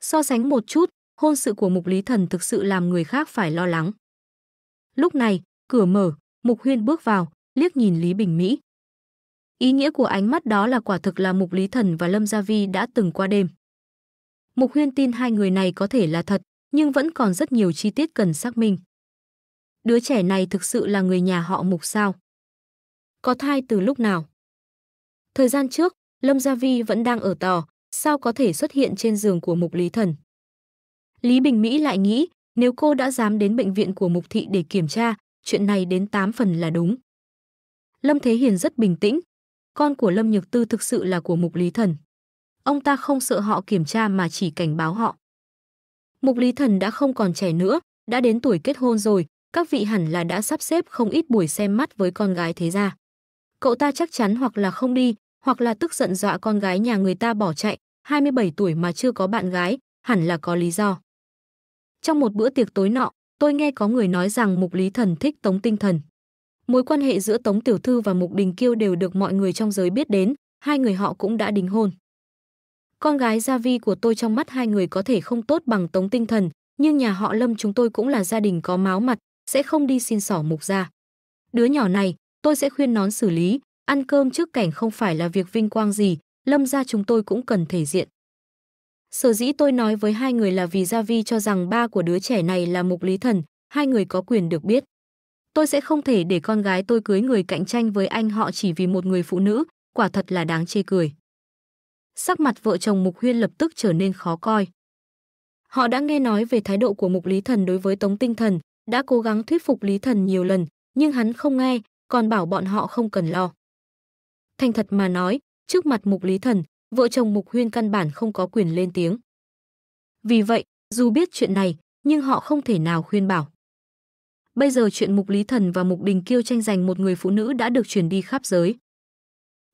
So sánh một chút, hôn sự của Mục Lý Thần thực sự làm người khác phải lo lắng. Lúc này, cửa mở, Mục Huyên bước vào, liếc nhìn Lý Bình Mỹ. Ý nghĩa của ánh mắt đó là quả thực là Mục Lý Thần và Lâm Gia Vi đã từng qua đêm. Mục Huyên tin hai người này có thể là thật, nhưng vẫn còn rất nhiều chi tiết cần xác minh. Đứa trẻ này thực sự là người nhà họ Mục sao? có thai từ lúc nào. Thời gian trước, Lâm Gia Vi vẫn đang ở tò, sao có thể xuất hiện trên giường của Mục Lý Thần. Lý Bình Mỹ lại nghĩ, nếu cô đã dám đến bệnh viện của Mục Thị để kiểm tra, chuyện này đến 8 phần là đúng. Lâm Thế Hiền rất bình tĩnh. Con của Lâm Nhược Tư thực sự là của Mục Lý Thần. Ông ta không sợ họ kiểm tra mà chỉ cảnh báo họ. Mục Lý Thần đã không còn trẻ nữa, đã đến tuổi kết hôn rồi, các vị hẳn là đã sắp xếp không ít buổi xem mắt với con gái thế gia. Cậu ta chắc chắn hoặc là không đi, hoặc là tức giận dọa con gái nhà người ta bỏ chạy, 27 tuổi mà chưa có bạn gái, hẳn là có lý do. Trong một bữa tiệc tối nọ, tôi nghe có người nói rằng Mục Lý Thần thích Tống Tinh Thần. Mối quan hệ giữa Tống Tiểu Thư và Mục Đình Kiêu đều được mọi người trong giới biết đến, hai người họ cũng đã đính hôn. Con gái Gia Vi của tôi trong mắt hai người có thể không tốt bằng Tống Tinh Thần, nhưng nhà họ Lâm chúng tôi cũng là gia đình có máu mặt, sẽ không đi xin sỏ Mục ra. Đứa nhỏ này, Tôi sẽ khuyên nón xử lý, ăn cơm trước cảnh không phải là việc vinh quang gì, lâm ra chúng tôi cũng cần thể diện. Sở dĩ tôi nói với hai người là vì Gia Vi cho rằng ba của đứa trẻ này là mục lý thần, hai người có quyền được biết. Tôi sẽ không thể để con gái tôi cưới người cạnh tranh với anh họ chỉ vì một người phụ nữ, quả thật là đáng chê cười. Sắc mặt vợ chồng Mục Huyên lập tức trở nên khó coi. Họ đã nghe nói về thái độ của Mục Lý Thần đối với Tống Tinh Thần, đã cố gắng thuyết phục Lý Thần nhiều lần, nhưng hắn không nghe, còn bảo bọn họ không cần lo. Thành thật mà nói, trước mặt Mục Lý Thần, vợ chồng Mục Huyên căn bản không có quyền lên tiếng. Vì vậy, dù biết chuyện này, nhưng họ không thể nào khuyên bảo. Bây giờ chuyện Mục Lý Thần và Mục Đình Kiêu tranh giành một người phụ nữ đã được truyền đi khắp giới.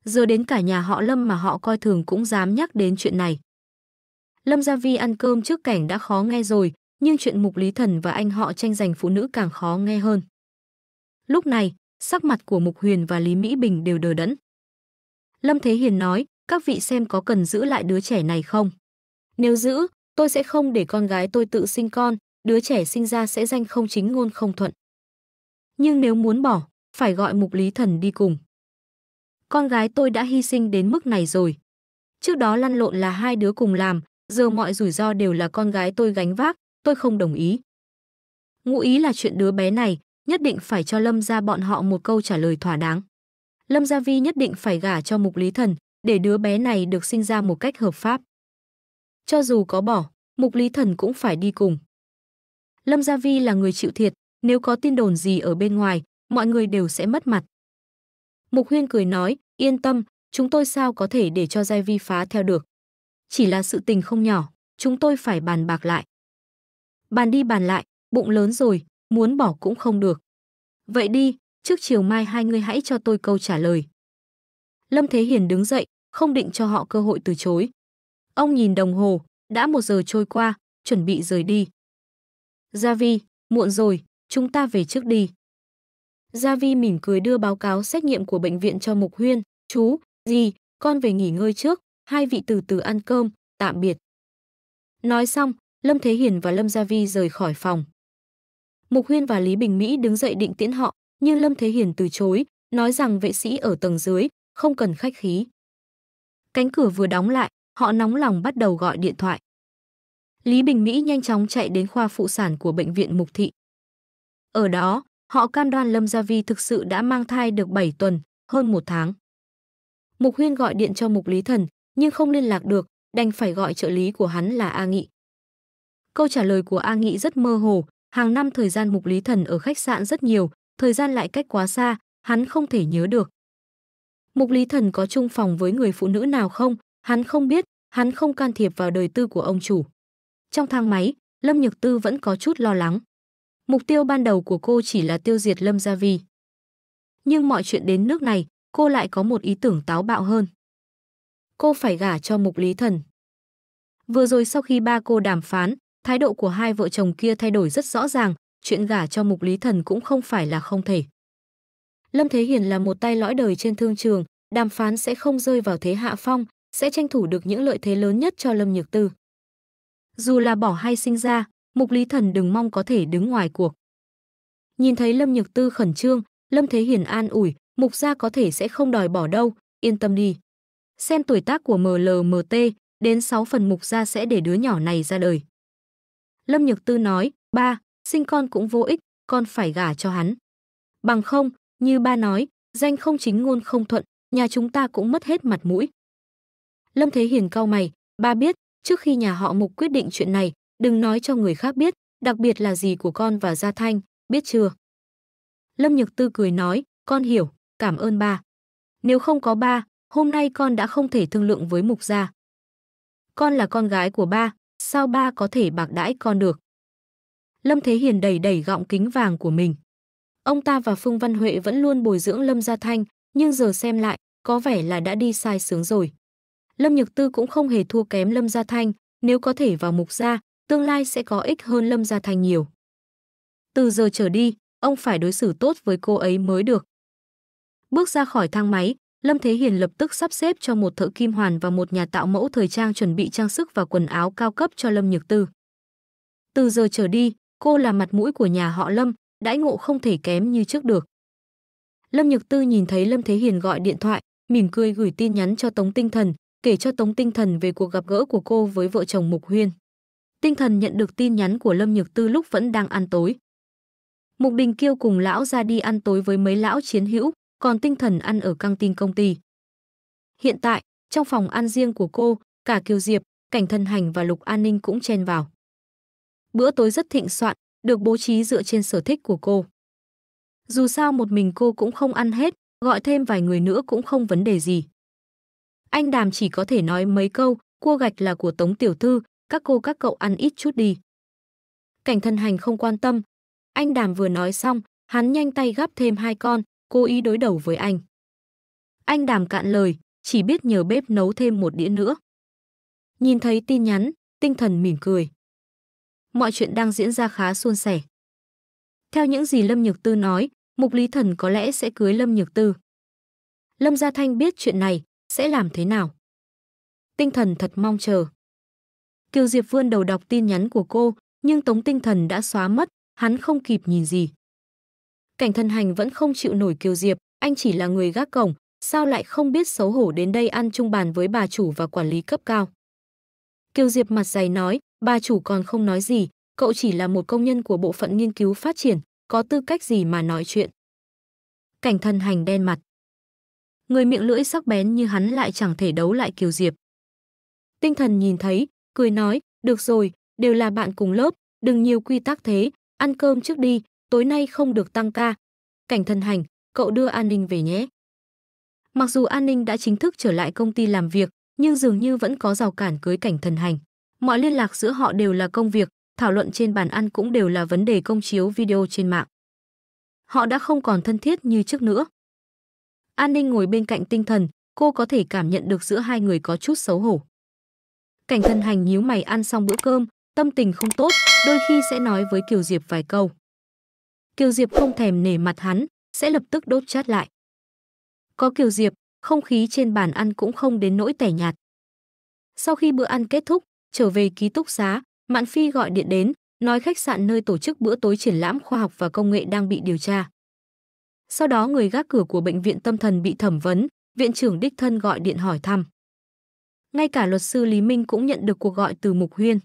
Giờ đến cả nhà họ Lâm mà họ coi thường cũng dám nhắc đến chuyện này. Lâm Gia Vi ăn cơm trước cảnh đã khó nghe rồi, nhưng chuyện Mục Lý Thần và anh họ tranh giành phụ nữ càng khó nghe hơn. Lúc này, sắc mặt của Mục Huyền và Lý Mỹ Bình đều đờ đẫn. Lâm Thế Hiền nói, các vị xem có cần giữ lại đứa trẻ này không? Nếu giữ, tôi sẽ không để con gái tôi tự sinh con, đứa trẻ sinh ra sẽ danh không chính ngôn không thuận. Nhưng nếu muốn bỏ, phải gọi Mục Lý Thần đi cùng. Con gái tôi đã hy sinh đến mức này rồi. Trước đó lăn lộn là hai đứa cùng làm, giờ mọi rủi ro đều là con gái tôi gánh vác, tôi không đồng ý. Ngụ ý là chuyện đứa bé này, nhất định phải cho Lâm gia bọn họ một câu trả lời thỏa đáng. Lâm Gia Vi nhất định phải gả cho Mục Lý Thần, để đứa bé này được sinh ra một cách hợp pháp. Cho dù có bỏ, Mục Lý Thần cũng phải đi cùng. Lâm Gia Vi là người chịu thiệt, nếu có tin đồn gì ở bên ngoài, mọi người đều sẽ mất mặt. Mục Huyên cười nói, yên tâm, chúng tôi sao có thể để cho Gia Vi phá theo được. Chỉ là sự tình không nhỏ, chúng tôi phải bàn bạc lại. Bàn đi bàn lại, bụng lớn rồi, muốn bỏ cũng không được. Vậy đi, trước chiều mai hai người hãy cho tôi câu trả lời. Lâm Thế Hiền đứng dậy, không định cho họ cơ hội từ chối. Ông nhìn đồng hồ, đã một giờ trôi qua, chuẩn bị rời đi. Gia Vi, muộn rồi, chúng ta về trước đi. Gia Vi mỉm cười đưa báo cáo xét nghiệm của bệnh viện cho Mục Huyên. Chú, gì, con về nghỉ ngơi trước, hai vị từ từ ăn cơm, tạm biệt. Nói xong, Lâm Thế Hiền và Lâm Gia Vi rời khỏi phòng. Mục Huyên và Lý Bình Mỹ đứng dậy định tiễn họ, nhưng Lâm Thế Hiền từ chối, nói rằng vệ sĩ ở tầng dưới, không cần khách khí. Cánh cửa vừa đóng lại, họ nóng lòng bắt đầu gọi điện thoại. Lý Bình Mỹ nhanh chóng chạy đến khoa phụ sản của bệnh viện Mục Thị. Ở đó, họ cam đoan Lâm Gia Vi thực sự đã mang thai được 7 tuần, hơn một tháng. Mục Huyên gọi điện cho Mục Lý Thần, nhưng không liên lạc được, đành phải gọi trợ lý của hắn là A Nghị. Câu trả lời của A Nghị rất mơ hồ, hàng năm thời gian Mục Lý Thần ở khách sạn rất nhiều, thời gian lại cách quá xa, hắn không thể nhớ được. Mục Lý Thần có chung phòng với người phụ nữ nào không, hắn không biết, hắn không can thiệp vào đời tư của ông chủ. Trong thang máy, Lâm Nhược Tư vẫn có chút lo lắng. Mục tiêu ban đầu của cô chỉ là tiêu diệt Lâm Gia Vi. Nhưng mọi chuyện đến nước này, cô lại có một ý tưởng táo bạo hơn. Cô phải gả cho Mục Lý Thần. Vừa rồi sau khi ba cô đàm phán, Thái độ của hai vợ chồng kia thay đổi rất rõ ràng, chuyện gả cho Mục Lý Thần cũng không phải là không thể. Lâm Thế Hiền là một tay lõi đời trên thương trường, đàm phán sẽ không rơi vào thế hạ phong, sẽ tranh thủ được những lợi thế lớn nhất cho Lâm Nhược Tư. Dù là bỏ hay sinh ra, Mục Lý Thần đừng mong có thể đứng ngoài cuộc. Nhìn thấy Lâm Nhược Tư khẩn trương, Lâm Thế Hiền an ủi, Mục gia có thể sẽ không đòi bỏ đâu, yên tâm đi. Xem tuổi tác của MLMT, đến 6 phần Mục gia sẽ để đứa nhỏ này ra đời. Lâm Nhược Tư nói, ba, sinh con cũng vô ích, con phải gả cho hắn. Bằng không, như ba nói, danh không chính ngôn không thuận, nhà chúng ta cũng mất hết mặt mũi. Lâm Thế Hiền cau mày, ba biết, trước khi nhà họ Mục quyết định chuyện này, đừng nói cho người khác biết, đặc biệt là gì của con và Gia Thanh, biết chưa? Lâm Nhược Tư cười nói, con hiểu, cảm ơn ba. Nếu không có ba, hôm nay con đã không thể thương lượng với Mục gia. Con là con gái của ba, sao ba có thể bạc đãi con được. Lâm Thế Hiền đẩy đẩy gọng kính vàng của mình. Ông ta và Phương Văn Huệ vẫn luôn bồi dưỡng Lâm Gia Thanh, nhưng giờ xem lại, có vẻ là đã đi sai sướng rồi. Lâm Nhược Tư cũng không hề thua kém Lâm Gia Thanh, nếu có thể vào mục gia, tương lai sẽ có ích hơn Lâm Gia Thanh nhiều. Từ giờ trở đi, ông phải đối xử tốt với cô ấy mới được. Bước ra khỏi thang máy, Lâm Thế Hiền lập tức sắp xếp cho một thợ kim hoàn và một nhà tạo mẫu thời trang chuẩn bị trang sức và quần áo cao cấp cho Lâm Nhược Tư. Từ giờ trở đi, cô là mặt mũi của nhà họ Lâm, đãi ngộ không thể kém như trước được. Lâm Nhược Tư nhìn thấy Lâm Thế Hiền gọi điện thoại, mỉm cười gửi tin nhắn cho Tống Tinh Thần, kể cho Tống Tinh Thần về cuộc gặp gỡ của cô với vợ chồng Mục Huyên. Tinh Thần nhận được tin nhắn của Lâm Nhược Tư lúc vẫn đang ăn tối. Mục Đình Kiêu cùng lão ra đi ăn tối với mấy lão chiến hữu, còn tinh thần ăn ở căng tin công ty. Hiện tại, trong phòng ăn riêng của cô, cả Kiều Diệp, Cảnh Thân Hành và Lục An Ninh cũng chen vào. Bữa tối rất thịnh soạn, được bố trí dựa trên sở thích của cô. Dù sao một mình cô cũng không ăn hết, gọi thêm vài người nữa cũng không vấn đề gì. Anh Đàm chỉ có thể nói mấy câu, cua gạch là của Tống Tiểu Thư, các cô các cậu ăn ít chút đi. Cảnh thân hành không quan tâm. Anh Đàm vừa nói xong, hắn nhanh tay gắp thêm hai con, cô ý đối đầu với anh. Anh đàm cạn lời, chỉ biết nhờ bếp nấu thêm một đĩa nữa. Nhìn thấy tin nhắn, tinh thần mỉm cười. Mọi chuyện đang diễn ra khá suôn sẻ. Theo những gì Lâm Nhược Tư nói, Mục Lý Thần có lẽ sẽ cưới Lâm Nhược Tư. Lâm Gia Thanh biết chuyện này, sẽ làm thế nào? Tinh thần thật mong chờ. Kiều Diệp vương đầu đọc tin nhắn của cô, nhưng Tống Tinh Thần đã xóa mất, hắn không kịp nhìn gì cảnh Thân hành vẫn không chịu nổi kiều diệp anh chỉ là người gác cổng sao lại không biết xấu hổ đến đây ăn chung bàn với bà chủ và quản lý cấp cao kiều diệp mặt dày nói bà chủ còn không nói gì cậu chỉ là một công nhân của bộ phận nghiên cứu phát triển có tư cách gì mà nói chuyện cảnh Thân hành đen mặt người miệng lưỡi sắc bén như hắn lại chẳng thể đấu lại kiều diệp tinh thần nhìn thấy cười nói được rồi đều là bạn cùng lớp đừng nhiều quy tắc thế ăn cơm trước đi tối nay không được tăng ca. Cảnh thân hành, cậu đưa An Ninh về nhé. Mặc dù An Ninh đã chính thức trở lại công ty làm việc, nhưng dường như vẫn có rào cản cưới cảnh thần hành. Mọi liên lạc giữa họ đều là công việc, thảo luận trên bàn ăn cũng đều là vấn đề công chiếu video trên mạng. Họ đã không còn thân thiết như trước nữa. An Ninh ngồi bên cạnh tinh thần, cô có thể cảm nhận được giữa hai người có chút xấu hổ. Cảnh thân hành nhíu mày ăn xong bữa cơm, tâm tình không tốt, đôi khi sẽ nói với Kiều Diệp vài câu. Kiều Diệp không thèm nể mặt hắn, sẽ lập tức đốt chát lại. Có Kiều Diệp, không khí trên bàn ăn cũng không đến nỗi tẻ nhạt. Sau khi bữa ăn kết thúc, trở về ký túc xá, Mạn Phi gọi điện đến, nói khách sạn nơi tổ chức bữa tối triển lãm khoa học và công nghệ đang bị điều tra. Sau đó người gác cửa của bệnh viện tâm thần bị thẩm vấn, viện trưởng đích thân gọi điện hỏi thăm. Ngay cả luật sư Lý Minh cũng nhận được cuộc gọi từ Mục Huyên.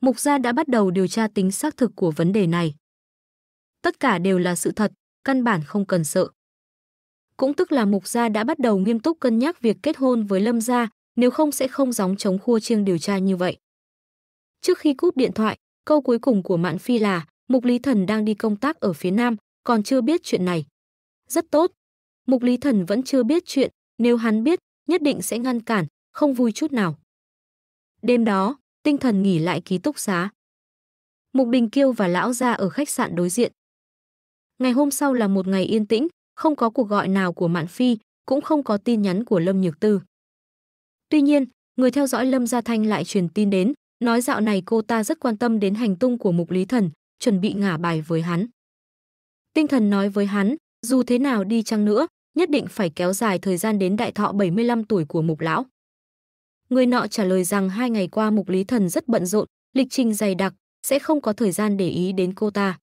Mục gia đã bắt đầu điều tra tính xác thực của vấn đề này. Tất cả đều là sự thật, căn bản không cần sợ. Cũng tức là Mục Gia đã bắt đầu nghiêm túc cân nhắc việc kết hôn với Lâm Gia, nếu không sẽ không gióng chống khua chiêng điều tra như vậy. Trước khi cúp điện thoại, câu cuối cùng của Mạn Phi là Mục Lý Thần đang đi công tác ở phía Nam, còn chưa biết chuyện này. Rất tốt. Mục Lý Thần vẫn chưa biết chuyện, nếu hắn biết, nhất định sẽ ngăn cản, không vui chút nào. Đêm đó, tinh thần nghỉ lại ký túc xá. Mục Đình Kiêu và lão gia ở khách sạn đối diện. Ngày hôm sau là một ngày yên tĩnh, không có cuộc gọi nào của Mạn Phi, cũng không có tin nhắn của Lâm Nhược Tư. Tuy nhiên, người theo dõi Lâm Gia Thanh lại truyền tin đến, nói dạo này cô ta rất quan tâm đến hành tung của Mục Lý Thần, chuẩn bị ngả bài với hắn. Tinh thần nói với hắn, dù thế nào đi chăng nữa, nhất định phải kéo dài thời gian đến đại thọ 75 tuổi của Mục Lão. Người nọ trả lời rằng hai ngày qua Mục Lý Thần rất bận rộn, lịch trình dày đặc, sẽ không có thời gian để ý đến cô ta.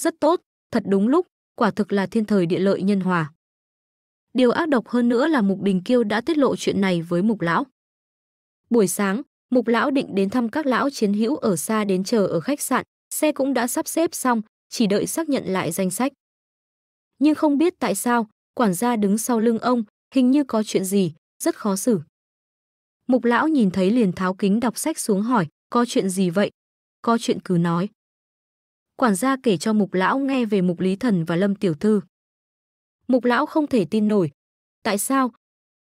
Rất tốt, thật đúng lúc, quả thực là thiên thời địa lợi nhân hòa. Điều ác độc hơn nữa là Mục Đình Kiêu đã tiết lộ chuyện này với Mục Lão. Buổi sáng, Mục Lão định đến thăm các lão chiến hữu ở xa đến chờ ở khách sạn, xe cũng đã sắp xếp xong, chỉ đợi xác nhận lại danh sách. Nhưng không biết tại sao, quản gia đứng sau lưng ông, hình như có chuyện gì, rất khó xử. Mục Lão nhìn thấy liền tháo kính đọc sách xuống hỏi, có chuyện gì vậy? Có chuyện cứ nói quản gia kể cho mục lão nghe về mục lý thần và lâm tiểu thư mục lão không thể tin nổi tại sao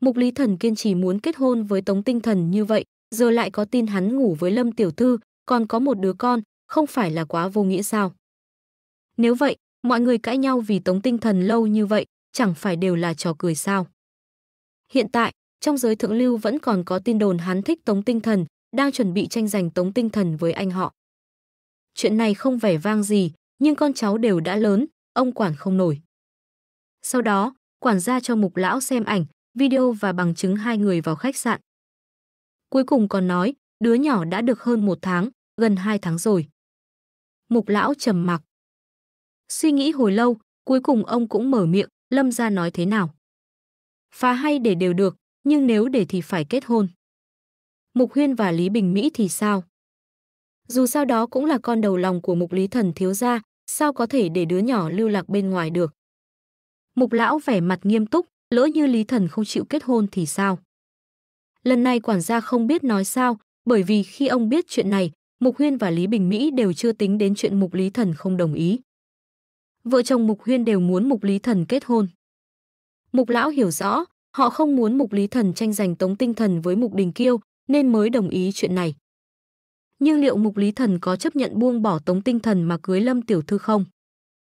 mục lý thần kiên trì muốn kết hôn với tống tinh thần như vậy giờ lại có tin hắn ngủ với lâm tiểu thư còn có một đứa con không phải là quá vô nghĩa sao nếu vậy mọi người cãi nhau vì tống tinh thần lâu như vậy chẳng phải đều là trò cười sao hiện tại trong giới thượng lưu vẫn còn có tin đồn hắn thích tống tinh thần đang chuẩn bị tranh giành tống tinh thần với anh họ chuyện này không vẻ vang gì, nhưng con cháu đều đã lớn, ông quản không nổi. Sau đó, quản gia cho mục lão xem ảnh, video và bằng chứng hai người vào khách sạn. Cuối cùng còn nói, đứa nhỏ đã được hơn một tháng, gần hai tháng rồi. Mục lão trầm mặc. Suy nghĩ hồi lâu, cuối cùng ông cũng mở miệng, Lâm ra nói thế nào. Phá hay để đều được, nhưng nếu để thì phải kết hôn. Mục Huyên và Lý Bình Mỹ thì sao? Dù sao đó cũng là con đầu lòng của mục lý thần thiếu gia, sao có thể để đứa nhỏ lưu lạc bên ngoài được. Mục lão vẻ mặt nghiêm túc, lỡ như lý thần không chịu kết hôn thì sao? Lần này quản gia không biết nói sao, bởi vì khi ông biết chuyện này, Mục Huyên và Lý Bình Mỹ đều chưa tính đến chuyện Mục Lý Thần không đồng ý. Vợ chồng Mục Huyên đều muốn Mục Lý Thần kết hôn. Mục Lão hiểu rõ, họ không muốn Mục Lý Thần tranh giành tống tinh thần với Mục Đình Kiêu, nên mới đồng ý chuyện này nhưng liệu Mục Lý Thần có chấp nhận buông bỏ Tống Tinh Thần mà cưới Lâm Tiểu Thư không?